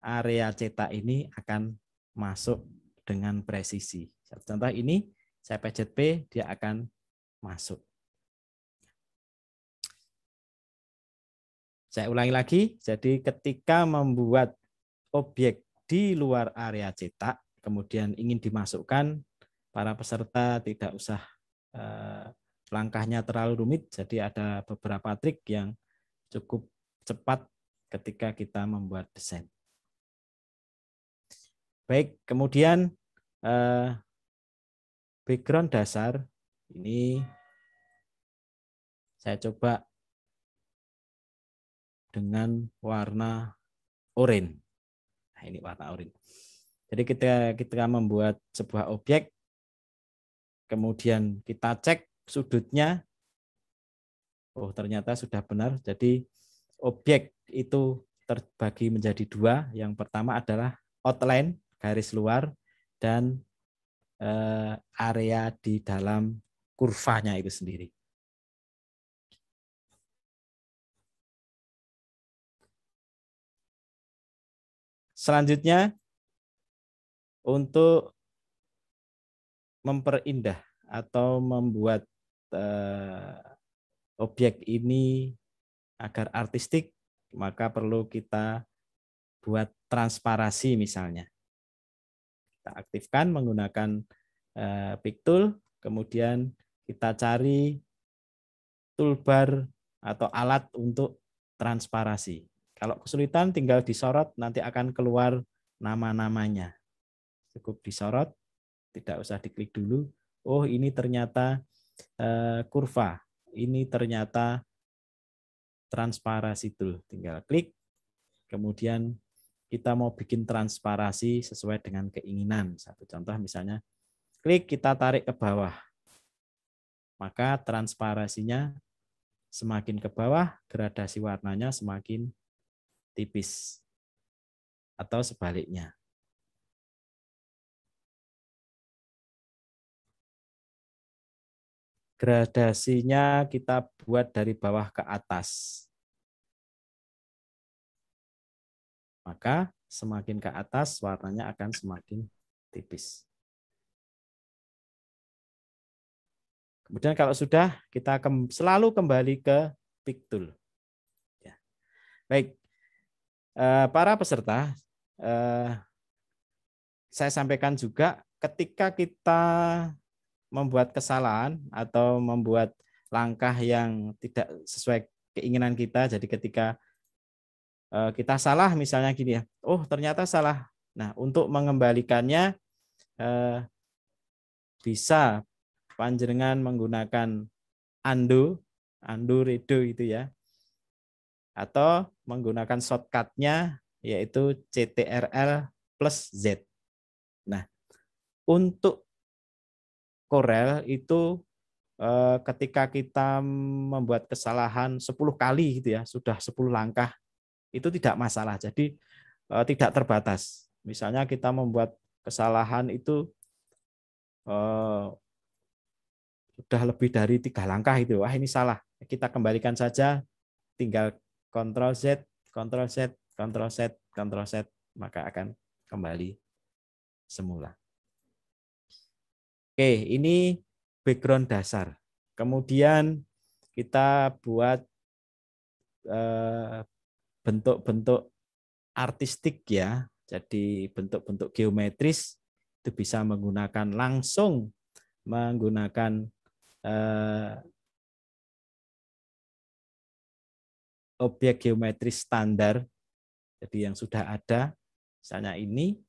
area cetak ini akan masuk dengan presisi. Contoh ini saya pencet P, dia akan masuk. Saya ulangi lagi, jadi ketika membuat objek di luar area cetak, kemudian ingin dimasukkan, para peserta tidak usah eh, langkahnya terlalu rumit, jadi ada beberapa trik yang cukup cepat ketika kita membuat desain. Baik, kemudian eh, background dasar ini saya coba dengan warna oranye. Nah, ini warna oranye. Jadi kita kita membuat sebuah objek, kemudian kita cek sudutnya. Oh ternyata sudah benar. Jadi objek itu terbagi menjadi dua. Yang pertama adalah outline garis luar dan eh, area di dalam kurvanya itu sendiri. Selanjutnya untuk memperindah atau membuat uh, objek ini agar artistik maka perlu kita buat transparasi misalnya. Kita aktifkan menggunakan uh, eh, pick tool kemudian kita cari toolbar atau alat untuk transparasi. Kalau kesulitan tinggal disorot, nanti akan keluar nama-namanya. Cukup disorot, tidak usah diklik dulu. Oh ini ternyata eh, kurva, ini ternyata transparasi tool. Tinggal klik, kemudian kita mau bikin transparasi sesuai dengan keinginan. Satu contoh misalnya, klik kita tarik ke bawah maka transparasinya semakin ke bawah, gradasi warnanya semakin tipis. Atau sebaliknya. Gradasinya kita buat dari bawah ke atas. Maka semakin ke atas warnanya akan semakin tipis. Kemudian kalau sudah kita selalu kembali ke tool. Ya. Baik, eh, para peserta, eh, saya sampaikan juga ketika kita membuat kesalahan atau membuat langkah yang tidak sesuai keinginan kita, jadi ketika eh, kita salah misalnya gini ya, oh ternyata salah. Nah untuk mengembalikannya bisa panjenengan menggunakan undo, undo redo itu ya. Atau menggunakan shortcutnya yaitu CTRL plus Z. Nah, untuk Corel itu eh, ketika kita membuat kesalahan 10 kali gitu ya, sudah 10 langkah, itu tidak masalah. Jadi eh, tidak terbatas. Misalnya kita membuat kesalahan itu eh, sudah lebih dari tiga langkah itu wah ini salah kita kembalikan saja tinggal kontrol Z kontrol Z kontrol Z kontrol Z maka akan kembali semula oke ini background dasar kemudian kita buat eh, bentuk-bentuk artistik ya jadi bentuk-bentuk geometris itu bisa menggunakan langsung menggunakan eh, objek geometris standar, jadi yang sudah ada, misalnya ini,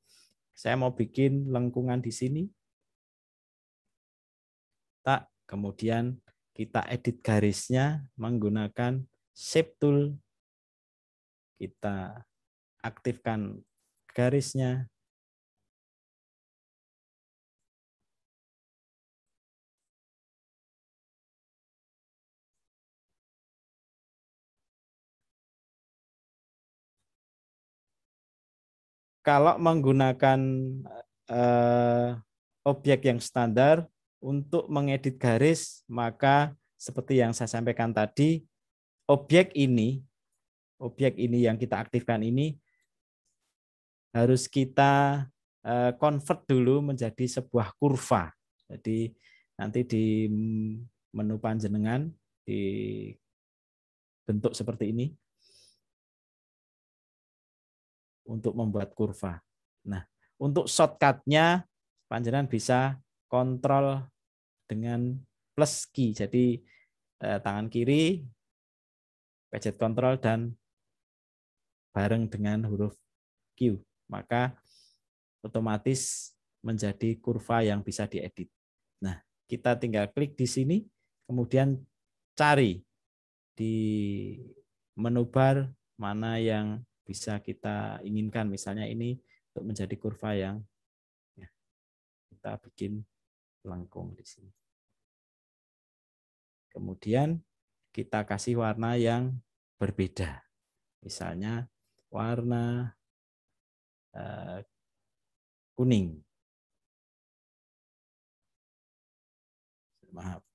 saya mau bikin lengkungan di sini, tak kemudian kita edit garisnya menggunakan shape tool, kita aktifkan garisnya, kalau menggunakan uh, objek yang standar untuk mengedit garis, maka seperti yang saya sampaikan tadi, objek ini, objek ini yang kita aktifkan ini harus kita uh, convert dulu menjadi sebuah kurva. Jadi nanti di menu panjenengan di bentuk seperti ini untuk membuat kurva. Nah, untuk shortcutnya panjenengan bisa kontrol dengan plus key. Jadi eh, tangan kiri pencet kontrol dan bareng dengan huruf Q. Maka otomatis menjadi kurva yang bisa diedit. Nah, kita tinggal klik di sini, kemudian cari di menu bar mana yang bisa kita inginkan. Misalnya ini untuk menjadi kurva yang ya, kita bikin lengkung di sini. Kemudian kita kasih warna yang berbeda. Misalnya warna eh, kuning. Maaf.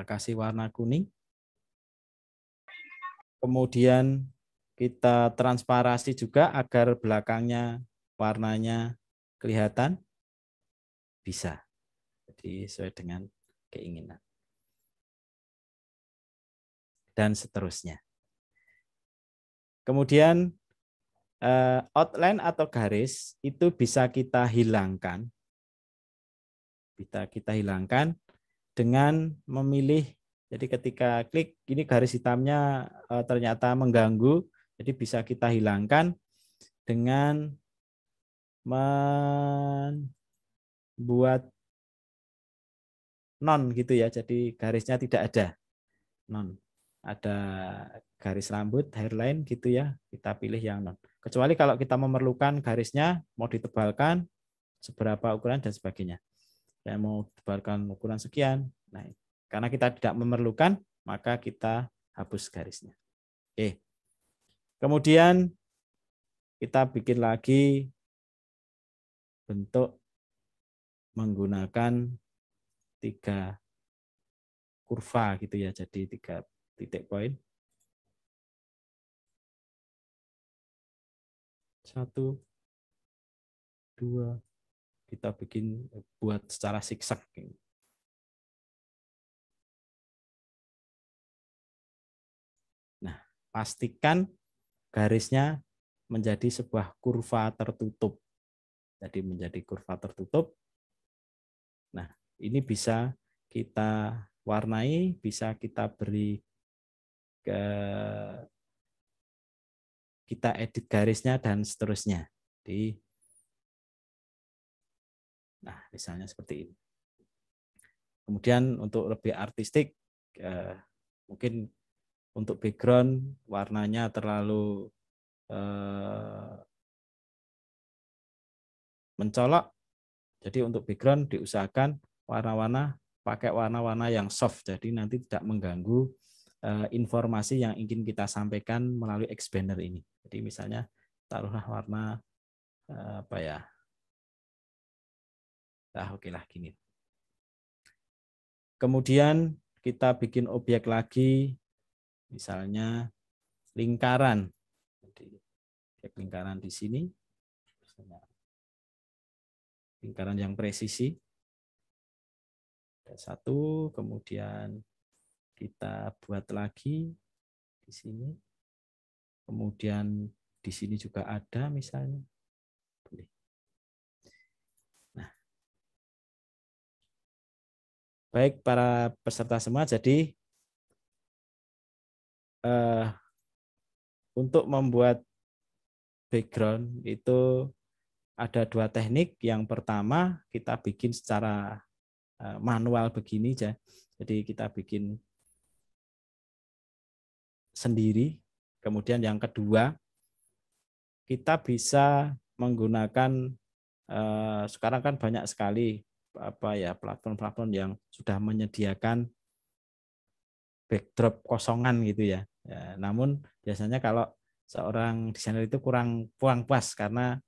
kita kasih warna kuning. Kemudian kita transparasi juga agar belakangnya warnanya kelihatan. Bisa. Jadi sesuai dengan keinginan. Dan seterusnya. Kemudian eh, outline atau garis itu bisa kita hilangkan. Bisa kita hilangkan dengan memilih jadi ketika klik ini garis hitamnya e, ternyata mengganggu, jadi bisa kita hilangkan dengan membuat non gitu ya. Jadi garisnya tidak ada. Non. Ada garis rambut, hairline gitu ya. Kita pilih yang non. Kecuali kalau kita memerlukan garisnya mau ditebalkan seberapa ukuran dan sebagainya saya mau tebalkan ukuran sekian. Nah, karena kita tidak memerlukan, maka kita hapus garisnya. Oke. Kemudian kita bikin lagi bentuk menggunakan tiga kurva gitu ya. Jadi tiga titik poin. Satu, dua, kita bikin buat secara siksak. Gitu. Nah, pastikan garisnya menjadi sebuah kurva tertutup. Jadi menjadi kurva tertutup. Nah, ini bisa kita warnai, bisa kita beri ke kita edit garisnya dan seterusnya di Nah, misalnya seperti ini. Kemudian untuk lebih artistik, eh, mungkin untuk background warnanya terlalu eh, mencolok. Jadi untuk background diusahakan warna-warna pakai warna-warna yang soft. Jadi nanti tidak mengganggu eh, informasi yang ingin kita sampaikan melalui expander ini. Jadi misalnya taruhlah warna eh, apa ya Nah, oke lah gini. Kemudian kita bikin objek lagi, misalnya lingkaran. Jadi, objek lingkaran di sini, lingkaran yang presisi. Ada satu, kemudian kita buat lagi di sini. Kemudian di sini juga ada misalnya. Baik para peserta semua, jadi uh, untuk membuat background itu ada dua teknik. Yang pertama kita bikin secara uh, manual begini aja. Jadi kita bikin sendiri. Kemudian yang kedua kita bisa menggunakan uh, sekarang kan banyak sekali apa ya platform-platform yang sudah menyediakan backdrop kosongan gitu ya. ya namun biasanya kalau seorang desainer itu kurang puang pas karena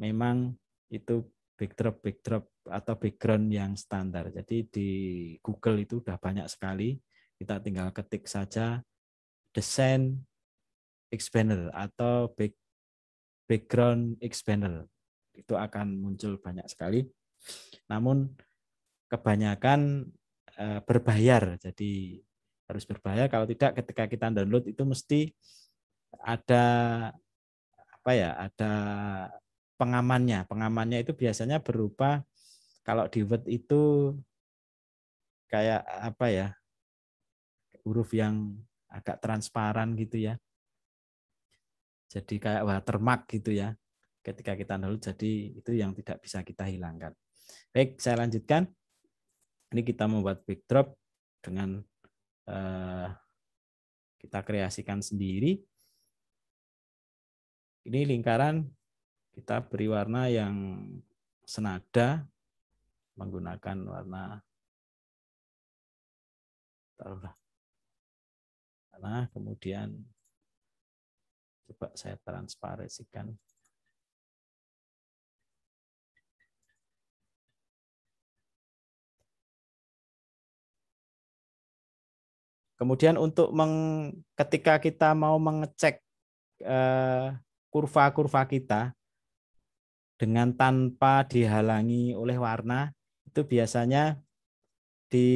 memang itu backdrop backdrop atau background yang standar. Jadi di Google itu udah banyak sekali. Kita tinggal ketik saja desain expander atau back, background expander. Itu akan muncul banyak sekali. Namun kebanyakan eh, berbayar. Jadi harus berbayar kalau tidak ketika kita download itu mesti ada apa ya? Ada pengamannya. Pengamannya itu biasanya berupa kalau di Word itu kayak apa ya? huruf yang agak transparan gitu ya. Jadi kayak watermark gitu ya. Ketika kita download jadi itu yang tidak bisa kita hilangkan. Baik, saya lanjutkan. Ini kita membuat backdrop dengan eh, kita kreasikan sendiri. Ini lingkaran kita beri warna yang senada menggunakan warna taruhlah karena kemudian coba saya transparensikan Kemudian untuk meng, ketika kita mau mengecek eh, kurva-kurva eh, kita dengan tanpa dihalangi oleh warna, itu biasanya di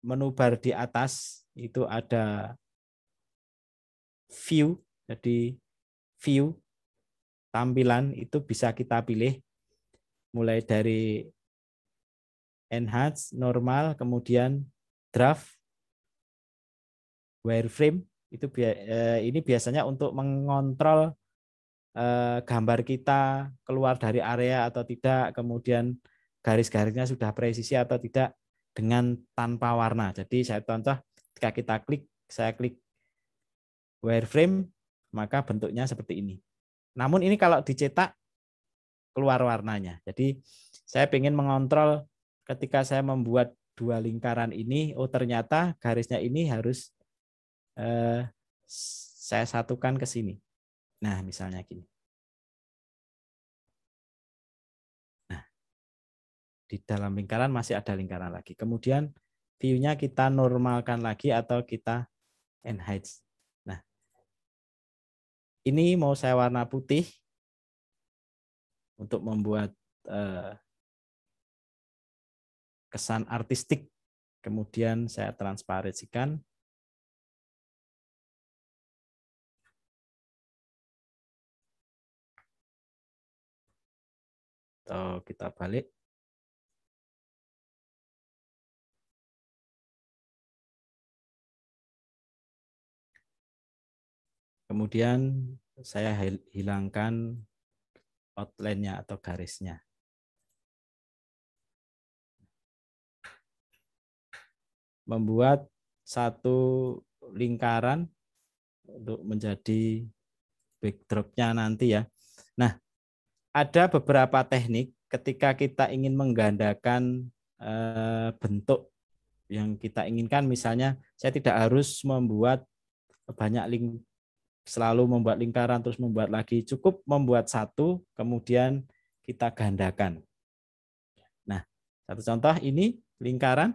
menu bar di atas itu ada view, jadi view tampilan itu bisa kita pilih mulai dari enhance, normal, kemudian draft, wireframe itu eh, ini biasanya untuk mengontrol eh, gambar kita keluar dari area atau tidak, kemudian garis-garisnya sudah presisi atau tidak dengan tanpa warna. Jadi saya contoh ketika kita klik, saya klik wireframe, maka bentuknya seperti ini. Namun ini kalau dicetak keluar warnanya. Jadi saya ingin mengontrol ketika saya membuat dua lingkaran ini, oh ternyata garisnya ini harus eh, saya satukan ke sini. Nah, misalnya gini. Nah, di dalam lingkaran masih ada lingkaran lagi. Kemudian view-nya kita normalkan lagi atau kita enhance. Nah, ini mau saya warna putih untuk membuat eh, kesan artistik. Kemudian saya transparisikan Atau kita balik. Kemudian saya hilangkan outline-nya atau garisnya. membuat satu lingkaran untuk menjadi backdropnya nanti ya. Nah, ada beberapa teknik ketika kita ingin menggandakan eh, bentuk yang kita inginkan. Misalnya, saya tidak harus membuat banyak link, selalu membuat lingkaran terus membuat lagi. Cukup membuat satu, kemudian kita gandakan. Nah, satu contoh ini lingkaran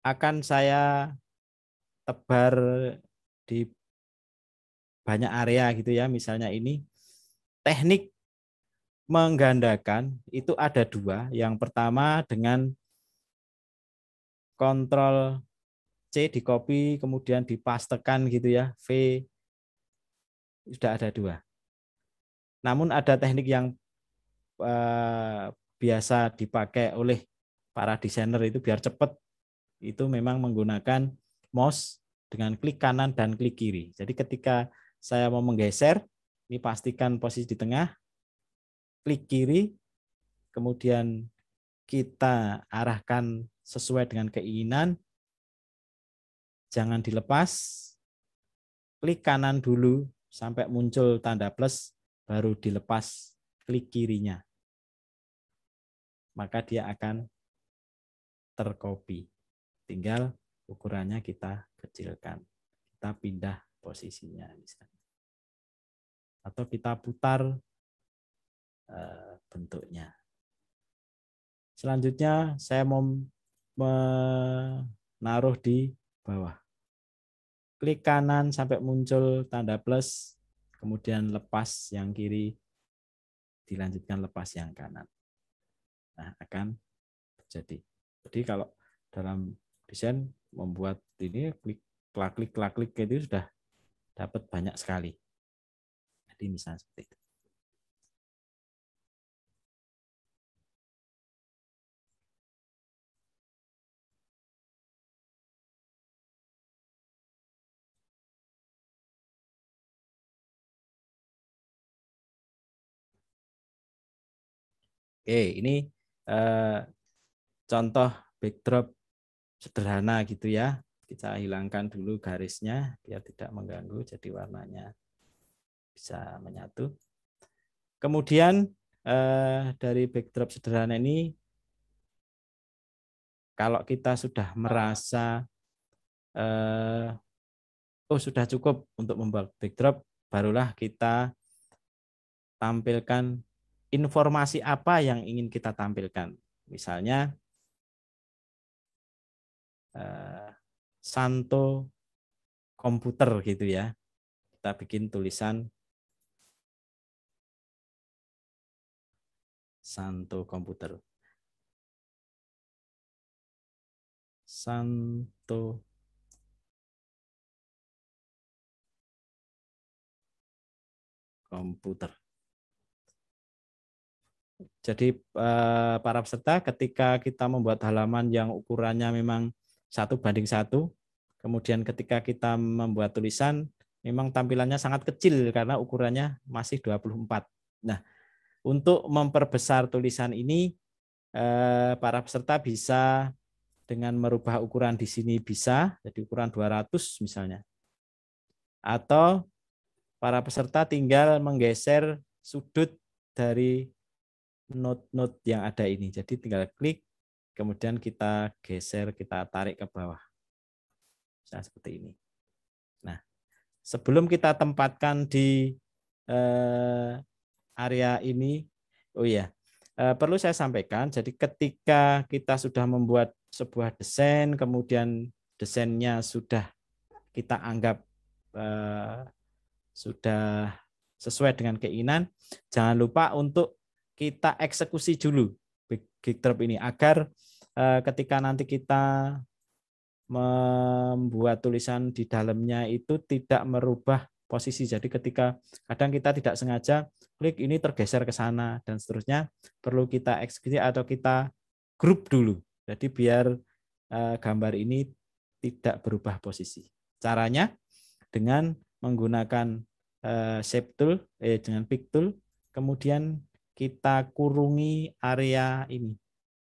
akan saya tebar di banyak area gitu ya. Misalnya ini teknik menggandakan itu ada dua. Yang pertama dengan kontrol C di copy kemudian dipastekan gitu ya. V sudah ada dua. Namun ada teknik yang eh, biasa dipakai oleh para desainer itu biar cepat itu memang menggunakan mouse dengan klik kanan dan klik kiri. Jadi ketika saya mau menggeser, ini pastikan posisi di tengah, klik kiri, kemudian kita arahkan sesuai dengan keinginan, jangan dilepas, klik kanan dulu sampai muncul tanda plus, baru dilepas klik kirinya. Maka dia akan terkopi. Tinggal ukurannya kita kecilkan. Kita pindah posisinya misalnya. Atau kita putar eh, bentuknya. Selanjutnya saya mau menaruh di bawah. Klik kanan sampai muncul tanda plus, kemudian lepas yang kiri, dilanjutkan lepas yang kanan. Nah, akan terjadi. Jadi kalau dalam desain membuat ini klik klik klik klik, klik itu sudah dapat banyak sekali. Jadi misalnya seperti itu. Oke, ini uh, contoh backdrop sederhana gitu ya. Kita hilangkan dulu garisnya biar tidak mengganggu jadi warnanya bisa menyatu. Kemudian eh, dari backdrop sederhana ini kalau kita sudah merasa eh, oh sudah cukup untuk membuat backdrop barulah kita tampilkan informasi apa yang ingin kita tampilkan. Misalnya Eh, Santo komputer gitu ya. Kita bikin tulisan Santo komputer. Santo komputer. Jadi eh, para peserta ketika kita membuat halaman yang ukurannya memang satu banding satu. Kemudian ketika kita membuat tulisan, memang tampilannya sangat kecil karena ukurannya masih 24. Nah, untuk memperbesar tulisan ini, eh, para peserta bisa dengan merubah ukuran di sini bisa, jadi ukuran 200 misalnya. Atau para peserta tinggal menggeser sudut dari note-note yang ada ini. Jadi tinggal klik Kemudian kita geser, kita tarik ke bawah. Nah, seperti ini. Nah, sebelum kita tempatkan di eh, area ini, oh ya perlu saya sampaikan, jadi ketika kita sudah membuat sebuah desain, kemudian desainnya sudah kita anggap eh, sudah sesuai dengan keinginan, jangan lupa untuk kita eksekusi dulu Gigtrap ini agar Eh, ketika nanti kita membuat tulisan di dalamnya itu tidak merubah posisi. Jadi ketika kadang kita tidak sengaja klik ini tergeser ke sana dan seterusnya perlu kita eksekusi atau kita grup dulu. Jadi biar eh, gambar ini tidak berubah posisi. Caranya dengan menggunakan eh, shape tool eh dengan pick tool kemudian kita kurungi area ini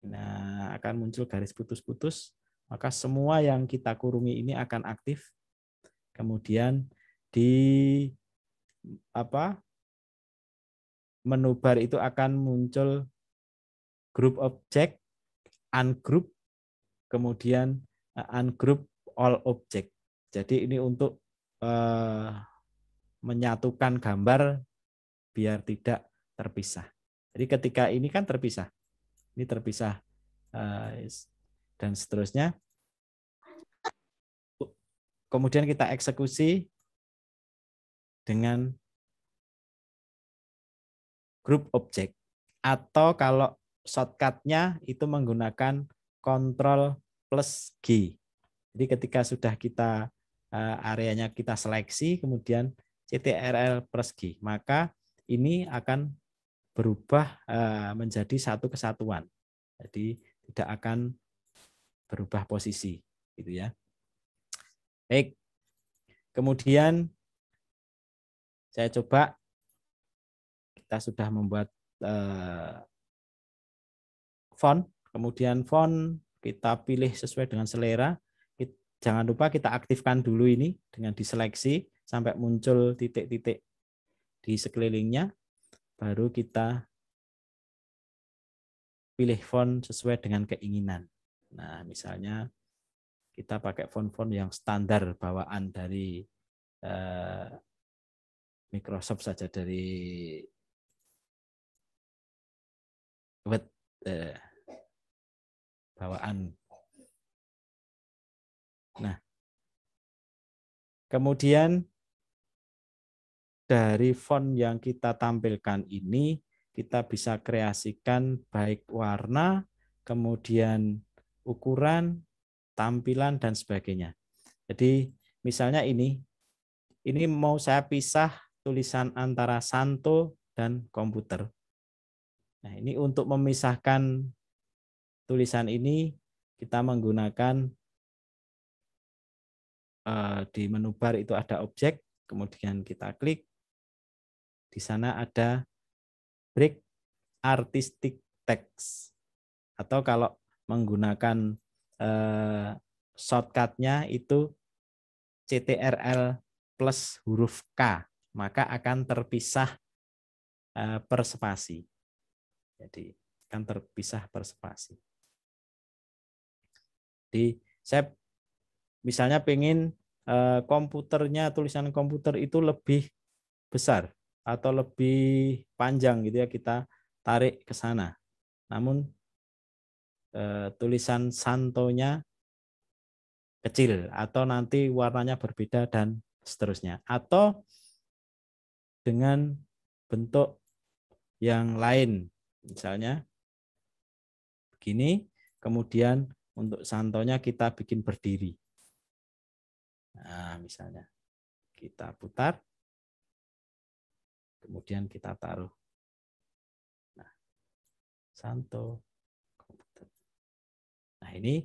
Nah, akan muncul garis putus-putus, maka semua yang kita kurungi ini akan aktif. Kemudian di apa? menubar itu akan muncul group object, ungroup, kemudian eh, ungroup all object. Jadi ini untuk eh, menyatukan gambar biar tidak terpisah. Jadi ketika ini kan terpisah. Ini terpisah dan seterusnya. Kemudian kita eksekusi dengan grup objek atau kalau shortcutnya itu menggunakan kontrol plus G. Jadi ketika sudah kita eh, areanya kita seleksi kemudian CTRL plus G, maka ini akan berubah eh, menjadi satu kesatuan. Jadi tidak akan berubah posisi, gitu ya. Baik. Kemudian saya coba kita sudah membuat eh, font, kemudian font kita pilih sesuai dengan selera. jangan lupa kita aktifkan dulu ini dengan diseleksi sampai muncul titik-titik di sekelilingnya baru kita pilih font sesuai dengan keinginan. Nah, misalnya kita pakai font-font yang standar bawaan dari eh, Microsoft saja dari Word eh, bawaan. Nah, kemudian dari font yang kita tampilkan ini kita bisa kreasikan baik warna, kemudian ukuran, tampilan dan sebagainya. Jadi misalnya ini ini mau saya pisah tulisan antara Santo dan komputer. Nah, ini untuk memisahkan tulisan ini kita menggunakan eh, di menu bar itu ada objek, kemudian kita klik di sana ada break artistic text atau kalau menggunakan eh, shortcutnya itu CTRL plus huruf K maka akan terpisah eh, perspasi. Jadi akan terpisah perspasi. di Jadi saya misalnya pengen eh, komputernya tulisan komputer itu lebih besar atau lebih panjang gitu ya kita tarik ke sana. Namun eh, tulisan santonya kecil atau nanti warnanya berbeda dan seterusnya atau dengan bentuk yang lain misalnya begini kemudian untuk santonya kita bikin berdiri nah misalnya kita putar kemudian kita taruh. Nah, Santo. Nah, ini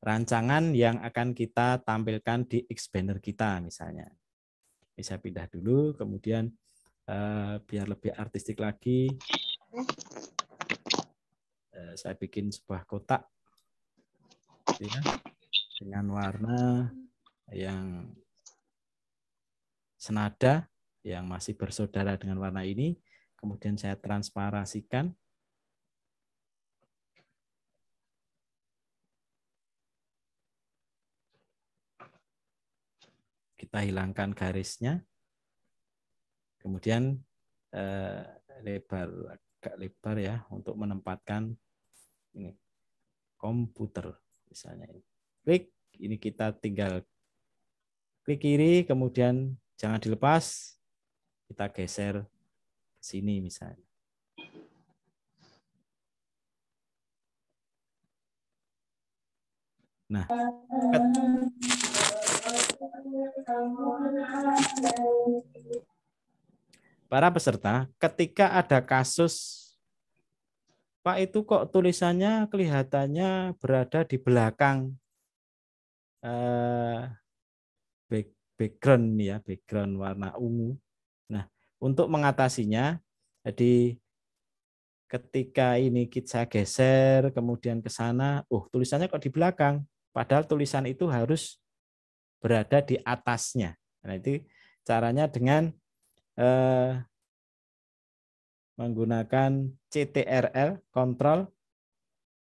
rancangan yang akan kita tampilkan di Xbanner kita misalnya. Ini saya pindah dulu, kemudian eh, biar lebih artistik lagi. Eh, saya bikin sebuah kotak ya, dengan warna yang senada yang masih bersaudara dengan warna ini. Kemudian saya transparasikan. Kita hilangkan garisnya. Kemudian eh, lebar agak lebar ya untuk menempatkan ini komputer misalnya ini. Klik ini kita tinggal klik kiri kemudian jangan dilepas kita geser sini misalnya. Nah, para peserta, ketika ada kasus, Pak itu kok tulisannya kelihatannya berada di belakang eh, background ya, background warna ungu. Untuk mengatasinya, jadi ketika ini kita geser kemudian ke sana, oh tulisannya kok di belakang, padahal tulisan itu harus berada di atasnya. Nah itu caranya dengan eh, menggunakan CTRL kontrol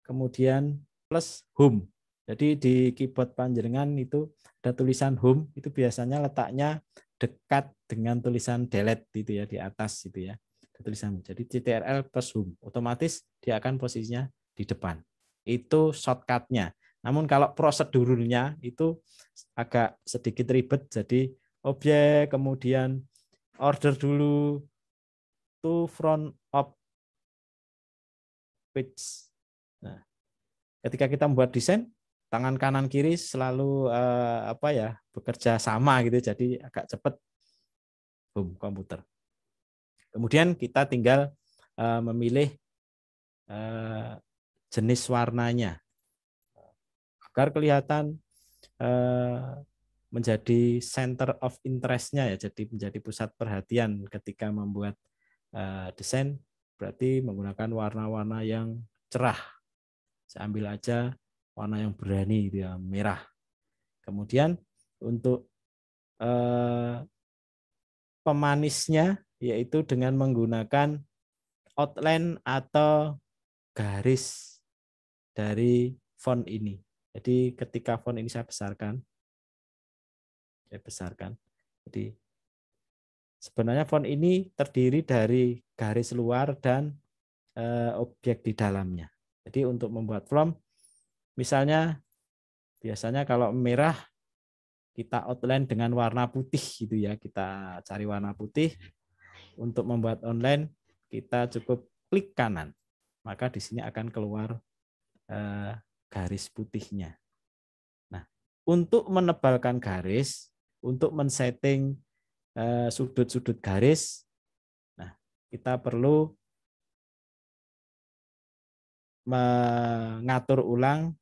kemudian plus home. Jadi di keyboard panjenengan itu ada tulisan home itu biasanya letaknya dekat dengan tulisan delete itu ya di atas gitu ya tulisan jadi CTRL plus home otomatis dia akan posisinya di depan itu shortcutnya namun kalau prosedurnya itu agak sedikit ribet jadi objek kemudian order dulu to front of page nah ketika kita membuat desain tangan kanan kiri selalu uh, apa ya bekerja sama gitu jadi agak cepat boom komputer kemudian kita tinggal uh, memilih uh, jenis warnanya agar kelihatan uh, menjadi center of interestnya ya jadi menjadi pusat perhatian ketika membuat uh, desain berarti menggunakan warna-warna yang cerah saya ambil aja warna yang berani gitu ya merah kemudian untuk eh, pemanisnya yaitu dengan menggunakan outline atau garis dari font ini jadi ketika font ini saya besarkan saya besarkan jadi sebenarnya font ini terdiri dari garis luar dan eh, objek di dalamnya jadi untuk membuat form Misalnya biasanya kalau merah kita outline dengan warna putih gitu ya. Kita cari warna putih. Untuk membuat online kita cukup klik kanan. Maka di sini akan keluar eh, garis putihnya. Nah, untuk menebalkan garis, untuk men-setting eh, sudut-sudut garis, nah, kita perlu mengatur ulang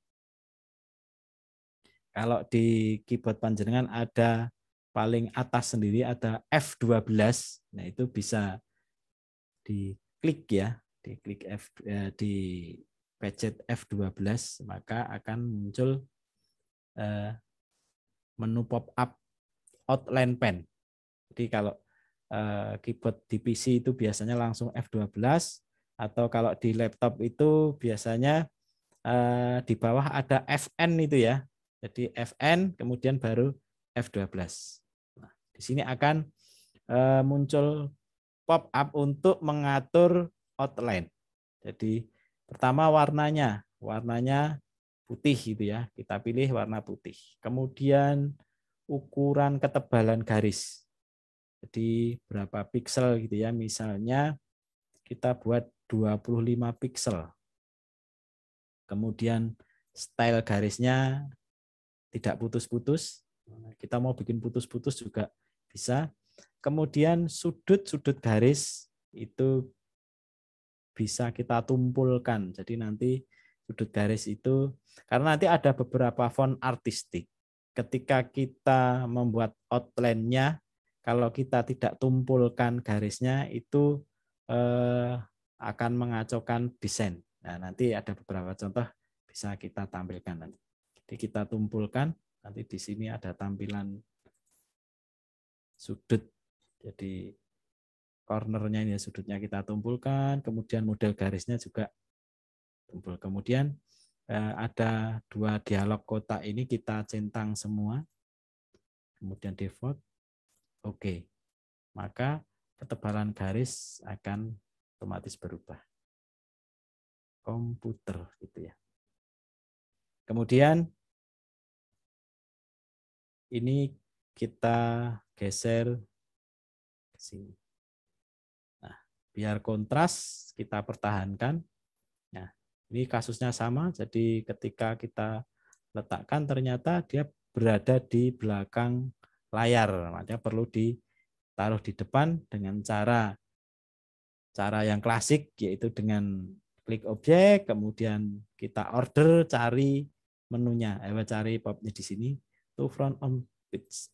kalau di keyboard panjenengan ada paling atas sendiri ada F12. Nah, itu bisa diklik ya, diklik F eh, di pencet F12 maka akan muncul eh, menu pop up outline pen. Jadi kalau eh, keyboard di PC itu biasanya langsung F12 atau kalau di laptop itu biasanya eh, di bawah ada FN itu ya. Jadi Fn kemudian baru F12. Nah, di sini akan eh, muncul pop-up untuk mengatur outline. Jadi pertama warnanya, warnanya putih gitu ya. Kita pilih warna putih. Kemudian ukuran ketebalan garis. Jadi berapa piksel gitu ya. Misalnya kita buat 25 piksel. Kemudian style garisnya tidak putus-putus. Kita mau bikin putus-putus juga bisa. Kemudian sudut-sudut garis itu bisa kita tumpulkan. Jadi nanti sudut garis itu karena nanti ada beberapa font artistik. Ketika kita membuat outline-nya, kalau kita tidak tumpulkan garisnya itu eh, akan mengacaukan desain. Nah, nanti ada beberapa contoh bisa kita tampilkan nanti. Jadi kita tumpulkan, nanti di sini ada tampilan sudut. Jadi cornernya ini sudutnya kita tumpulkan, kemudian model garisnya juga tumpul. Kemudian eh, ada dua dialog kotak ini kita centang semua. Kemudian default. Oke. Maka ketebalan garis akan otomatis berubah. Komputer gitu ya. Kemudian ini kita geser ke sini. Nah, biar kontras kita pertahankan. Nah, ini kasusnya sama, jadi ketika kita letakkan ternyata dia berada di belakang layar, Maksudnya perlu ditaruh di depan dengan cara cara yang klasik yaitu dengan klik objek, kemudian kita order cari menunya. Eh, cari popnya di sini, to front on page.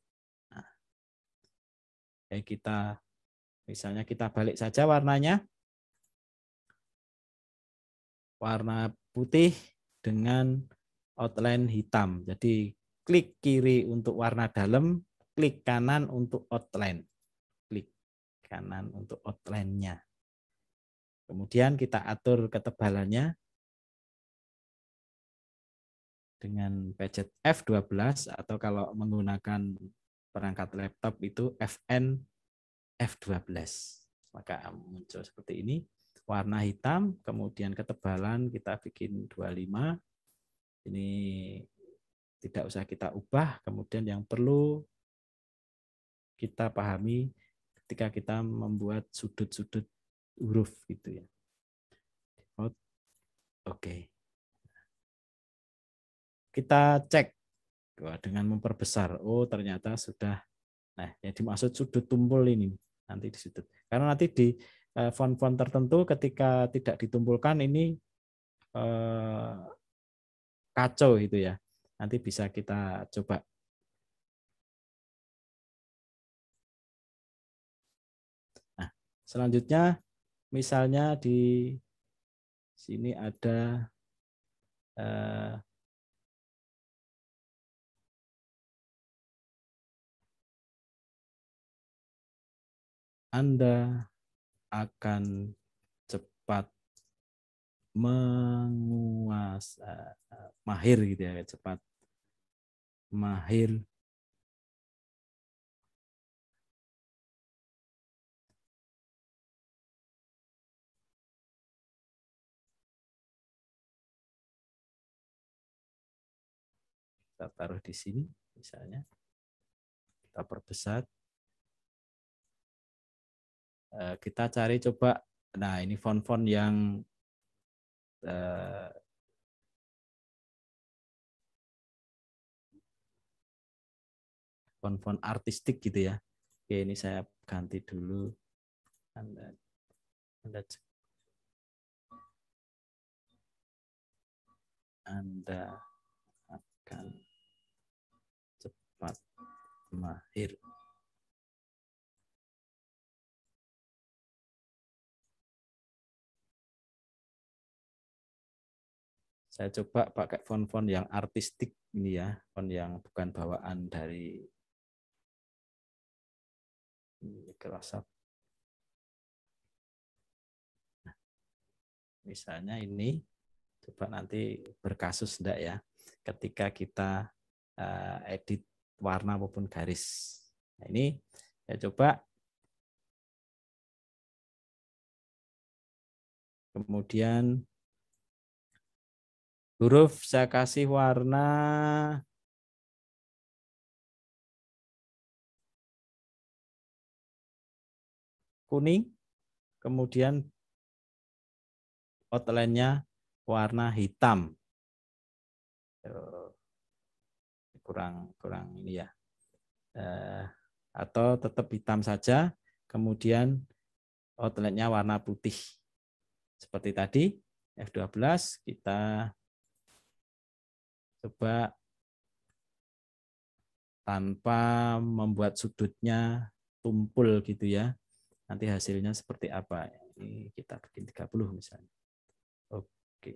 Nah. kita misalnya kita balik saja warnanya. Warna putih dengan outline hitam. Jadi klik kiri untuk warna dalam, klik kanan untuk outline. Klik kanan untuk outline-nya. Kemudian kita atur ketebalannya dengan gadget F12 atau kalau menggunakan perangkat laptop itu FN F12. Maka muncul seperti ini, warna hitam, kemudian ketebalan kita bikin 25. Ini tidak usah kita ubah, kemudian yang perlu kita pahami ketika kita membuat sudut-sudut huruf gitu ya. Oke. Okay. Kita cek dengan memperbesar. Oh, ternyata sudah. Nah, yang dimaksud sudut tumpul ini nanti di sudut. Karena nanti di eh, font-font tertentu ketika tidak ditumpulkan ini eh, kacau itu ya. Nanti bisa kita coba Nah, selanjutnya misalnya di sini ada eh, Anda akan cepat menguasai mahir gitu ya cepat mahir kita taruh di sini misalnya kita perbesar Eh, kita cari coba nah ini font-font yang uh, font-font artistik gitu ya oke ini saya ganti dulu anda anda anda akan cepat mahir Saya coba pakai font-font yang artistik ini ya, font yang bukan bawaan dari kerasap. Nah, misalnya ini, coba nanti berkasus enggak ya, ketika kita eh, edit warna maupun garis. Nah, ini saya coba kemudian Huruf saya kasih warna kuning, kemudian outline-nya warna hitam. Kurang kurang ini ya. Eh, atau tetap hitam saja, kemudian outline-nya warna putih. Seperti tadi F12 kita coba tanpa membuat sudutnya tumpul gitu ya. Nanti hasilnya seperti apa? Ini kita bikin 30 misalnya. Oke.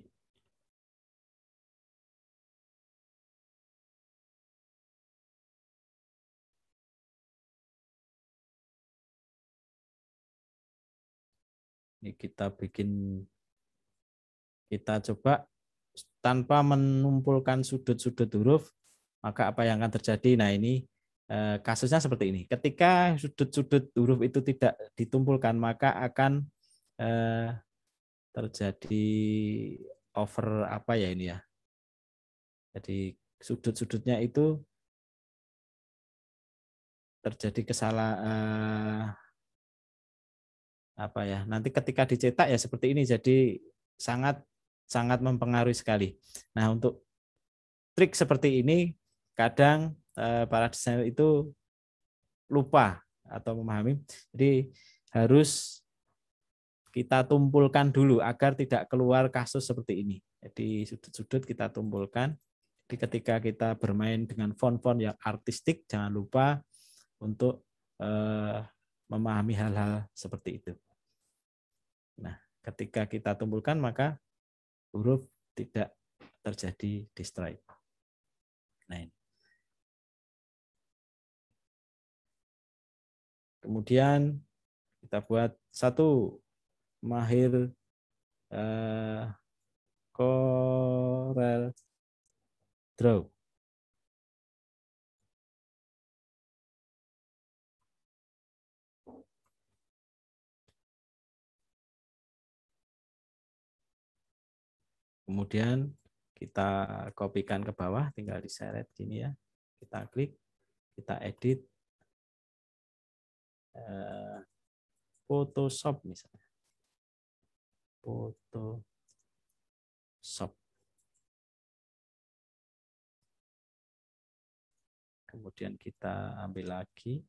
Ini kita bikin kita coba tanpa menumpulkan sudut-sudut huruf, maka apa yang akan terjadi? Nah, ini eh, kasusnya seperti ini. Ketika sudut-sudut huruf itu tidak ditumpulkan, maka akan eh, terjadi over apa ya ini ya. Jadi sudut-sudutnya itu terjadi kesalahan eh, apa ya. Nanti ketika dicetak ya seperti ini. Jadi sangat sangat mempengaruhi sekali. Nah, untuk trik seperti ini kadang eh, para desainer itu lupa atau memahami. Jadi harus kita tumpulkan dulu agar tidak keluar kasus seperti ini. Jadi sudut-sudut kita tumpulkan. Jadi ketika kita bermain dengan font-font yang artistik, jangan lupa untuk eh, memahami hal-hal seperti itu. Nah, ketika kita tumpulkan maka huruf tidak terjadi distrike. Nah ini. Kemudian kita buat satu mahir eh, korel draw. Kemudian kita kopikan ke bawah, tinggal diseret gini ya. Kita klik, kita edit. Eh, Photoshop misalnya. Photoshop. Kemudian kita ambil lagi.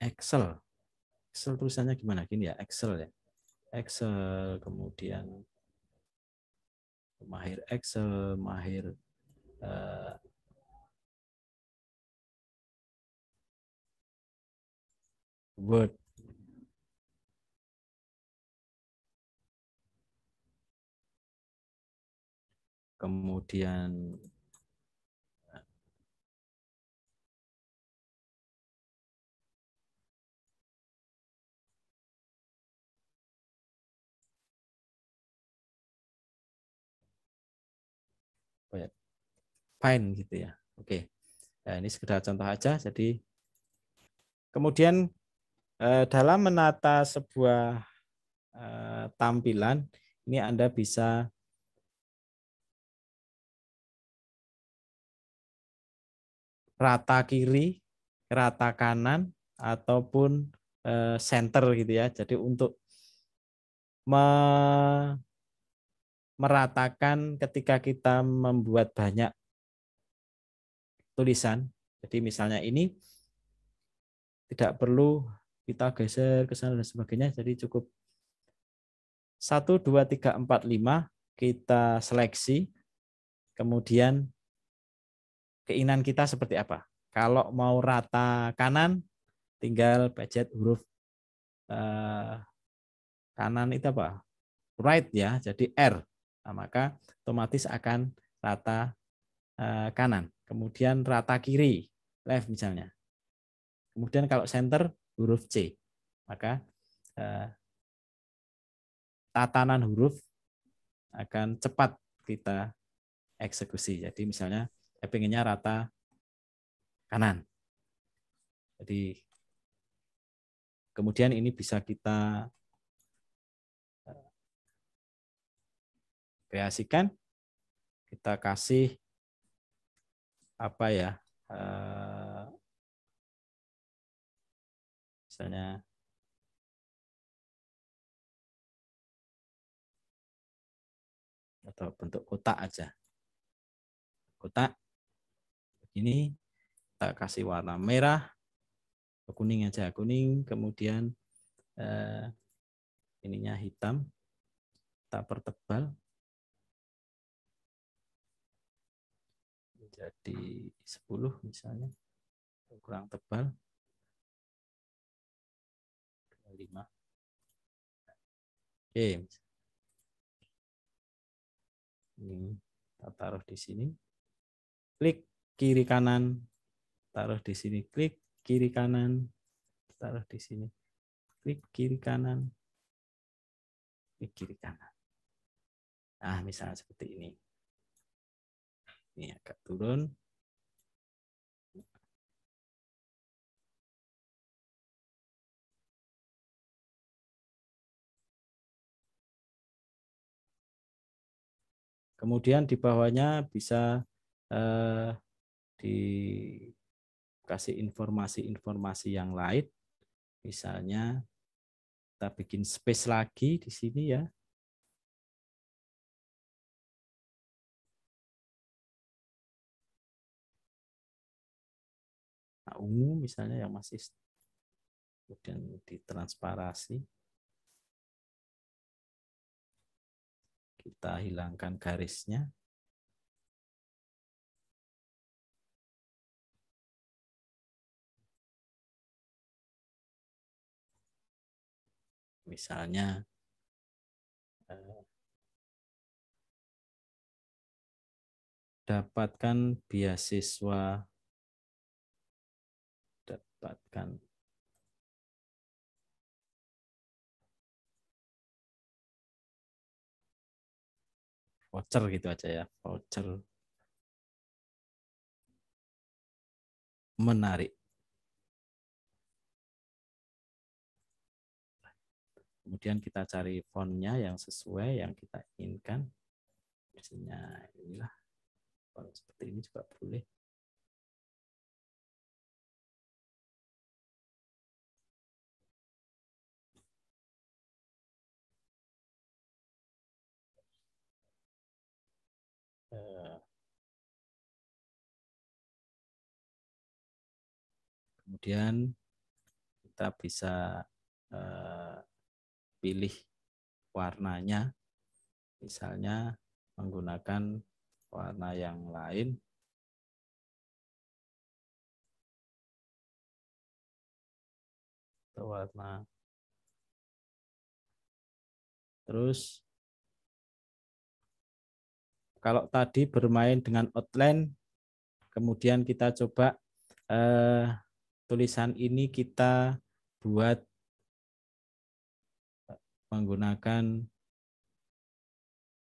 Excel. Excel tulisannya gimana? Gini ya, Excel ya. Excel, kemudian mahir Excel, mahir uh, Word. Kemudian fine gitu ya. Oke. Nah, ini sekedar contoh aja. Jadi kemudian eh, dalam menata sebuah eh, tampilan ini Anda bisa rata kiri, rata kanan ataupun center gitu ya. Jadi untuk me meratakan ketika kita membuat banyak tulisan. Jadi misalnya ini tidak perlu kita geser ke sana dan sebagainya. Jadi cukup 1, 2, 3, 4, 5 kita seleksi. Kemudian keinginan kita seperti apa. Kalau mau rata kanan, tinggal pencet huruf eh, kanan itu apa? Right ya, jadi R. Nah, maka otomatis akan rata Eh, kanan, kemudian rata kiri, left misalnya. Kemudian kalau center huruf C, maka eh, tatanan huruf akan cepat kita eksekusi. Jadi misalnya saya pengennya rata kanan. Jadi kemudian ini bisa kita eh, kreasikan, kita kasih apa ya uh, misalnya atau bentuk kotak aja kotak begini tak kasih warna merah kuning aja kuning kemudian eh, ininya hitam tak pertebal Jadi 10 misalnya kurang tebal 25 oke ini kita taruh di sini klik kiri kanan taruh di sini klik kiri kanan taruh di sini klik kiri kanan klik kiri kanan nah misalnya seperti ini ini iya, agak turun. Kemudian di bawahnya bisa eh, dikasih informasi-informasi yang lain. Misalnya kita bikin space lagi di sini ya. ungu misalnya yang masih kemudian ditransparasi kita hilangkan garisnya misalnya eh, dapatkan beasiswa dapatkan. Voucher gitu aja ya, voucher. Menarik. Kemudian kita cari fontnya yang sesuai yang kita inginkan. Misalnya inilah. Kalau seperti ini juga boleh. Kemudian kita bisa eh, pilih warnanya, misalnya menggunakan warna yang lain. Atau warna terus kalau tadi bermain dengan outline kemudian kita coba eh, tulisan ini kita buat menggunakan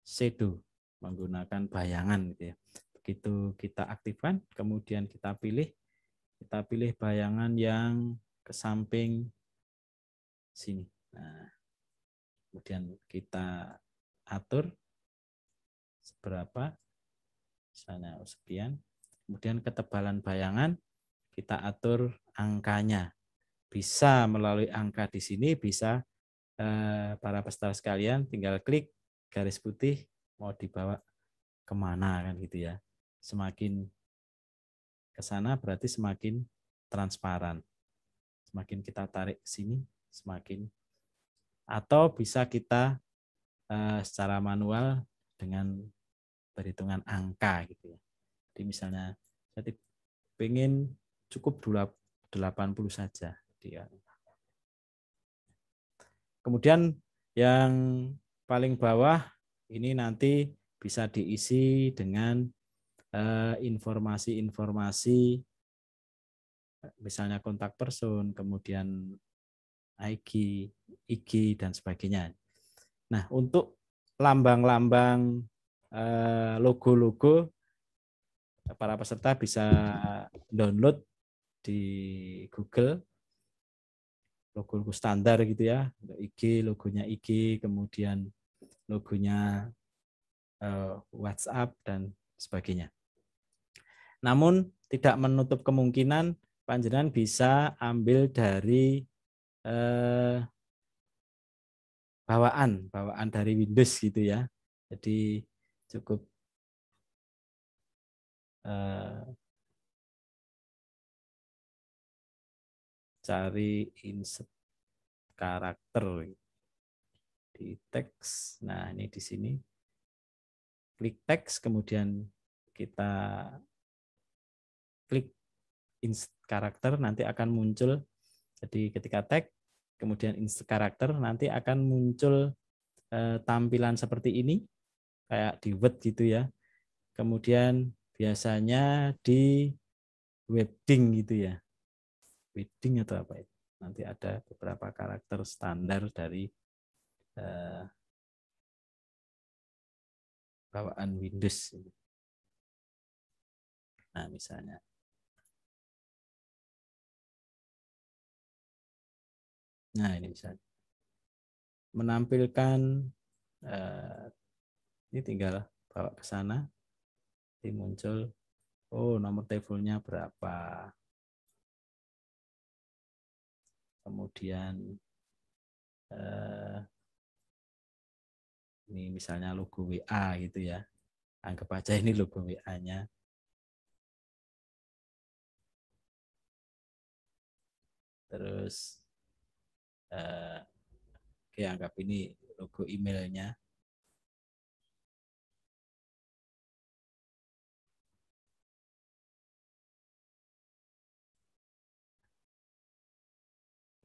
shadow, menggunakan bayangan gitu ya. Begitu kita aktifkan, kemudian kita pilih kita pilih bayangan yang ke samping sini. Nah, kemudian kita atur seberapa misalnya sekian. Kemudian ketebalan bayangan kita atur angkanya. Bisa melalui angka di sini, bisa eh, para peserta sekalian tinggal klik garis putih mau dibawa kemana kan gitu ya. Semakin ke sana berarti semakin transparan. Semakin kita tarik sini, semakin atau bisa kita eh, secara manual dengan perhitungan angka gitu ya. Jadi misalnya saya pengen cukup 80 saja gitu ya. Kemudian yang paling bawah ini nanti bisa diisi dengan eh, informasi-informasi misalnya kontak person, kemudian IG, IG dan sebagainya. Nah, untuk lambang-lambang eh, logo-logo para peserta bisa download di Google logo logo standar gitu ya IG logonya IG kemudian logonya uh, WhatsApp dan sebagainya. Namun tidak menutup kemungkinan panjenengan bisa ambil dari uh, bawaan bawaan dari Windows gitu ya. Jadi cukup eh, cari insert karakter di teks. Nah, ini di sini klik teks kemudian kita klik insert karakter nanti akan muncul jadi ketika tag kemudian insert karakter nanti akan muncul eh, tampilan seperti ini kayak di Word gitu ya. Kemudian biasanya di webding gitu ya wedding atau apa itu. Ya? Nanti ada beberapa karakter standar dari uh, bawaan Windows. Nah, misalnya Nah, ini misalnya menampilkan eh, ini tinggal bawa ke sana, nanti muncul oh nomor teleponnya berapa, kemudian eh, ini misalnya logo WA gitu ya anggap aja ini logo WA-nya terus eh, oke anggap ini logo emailnya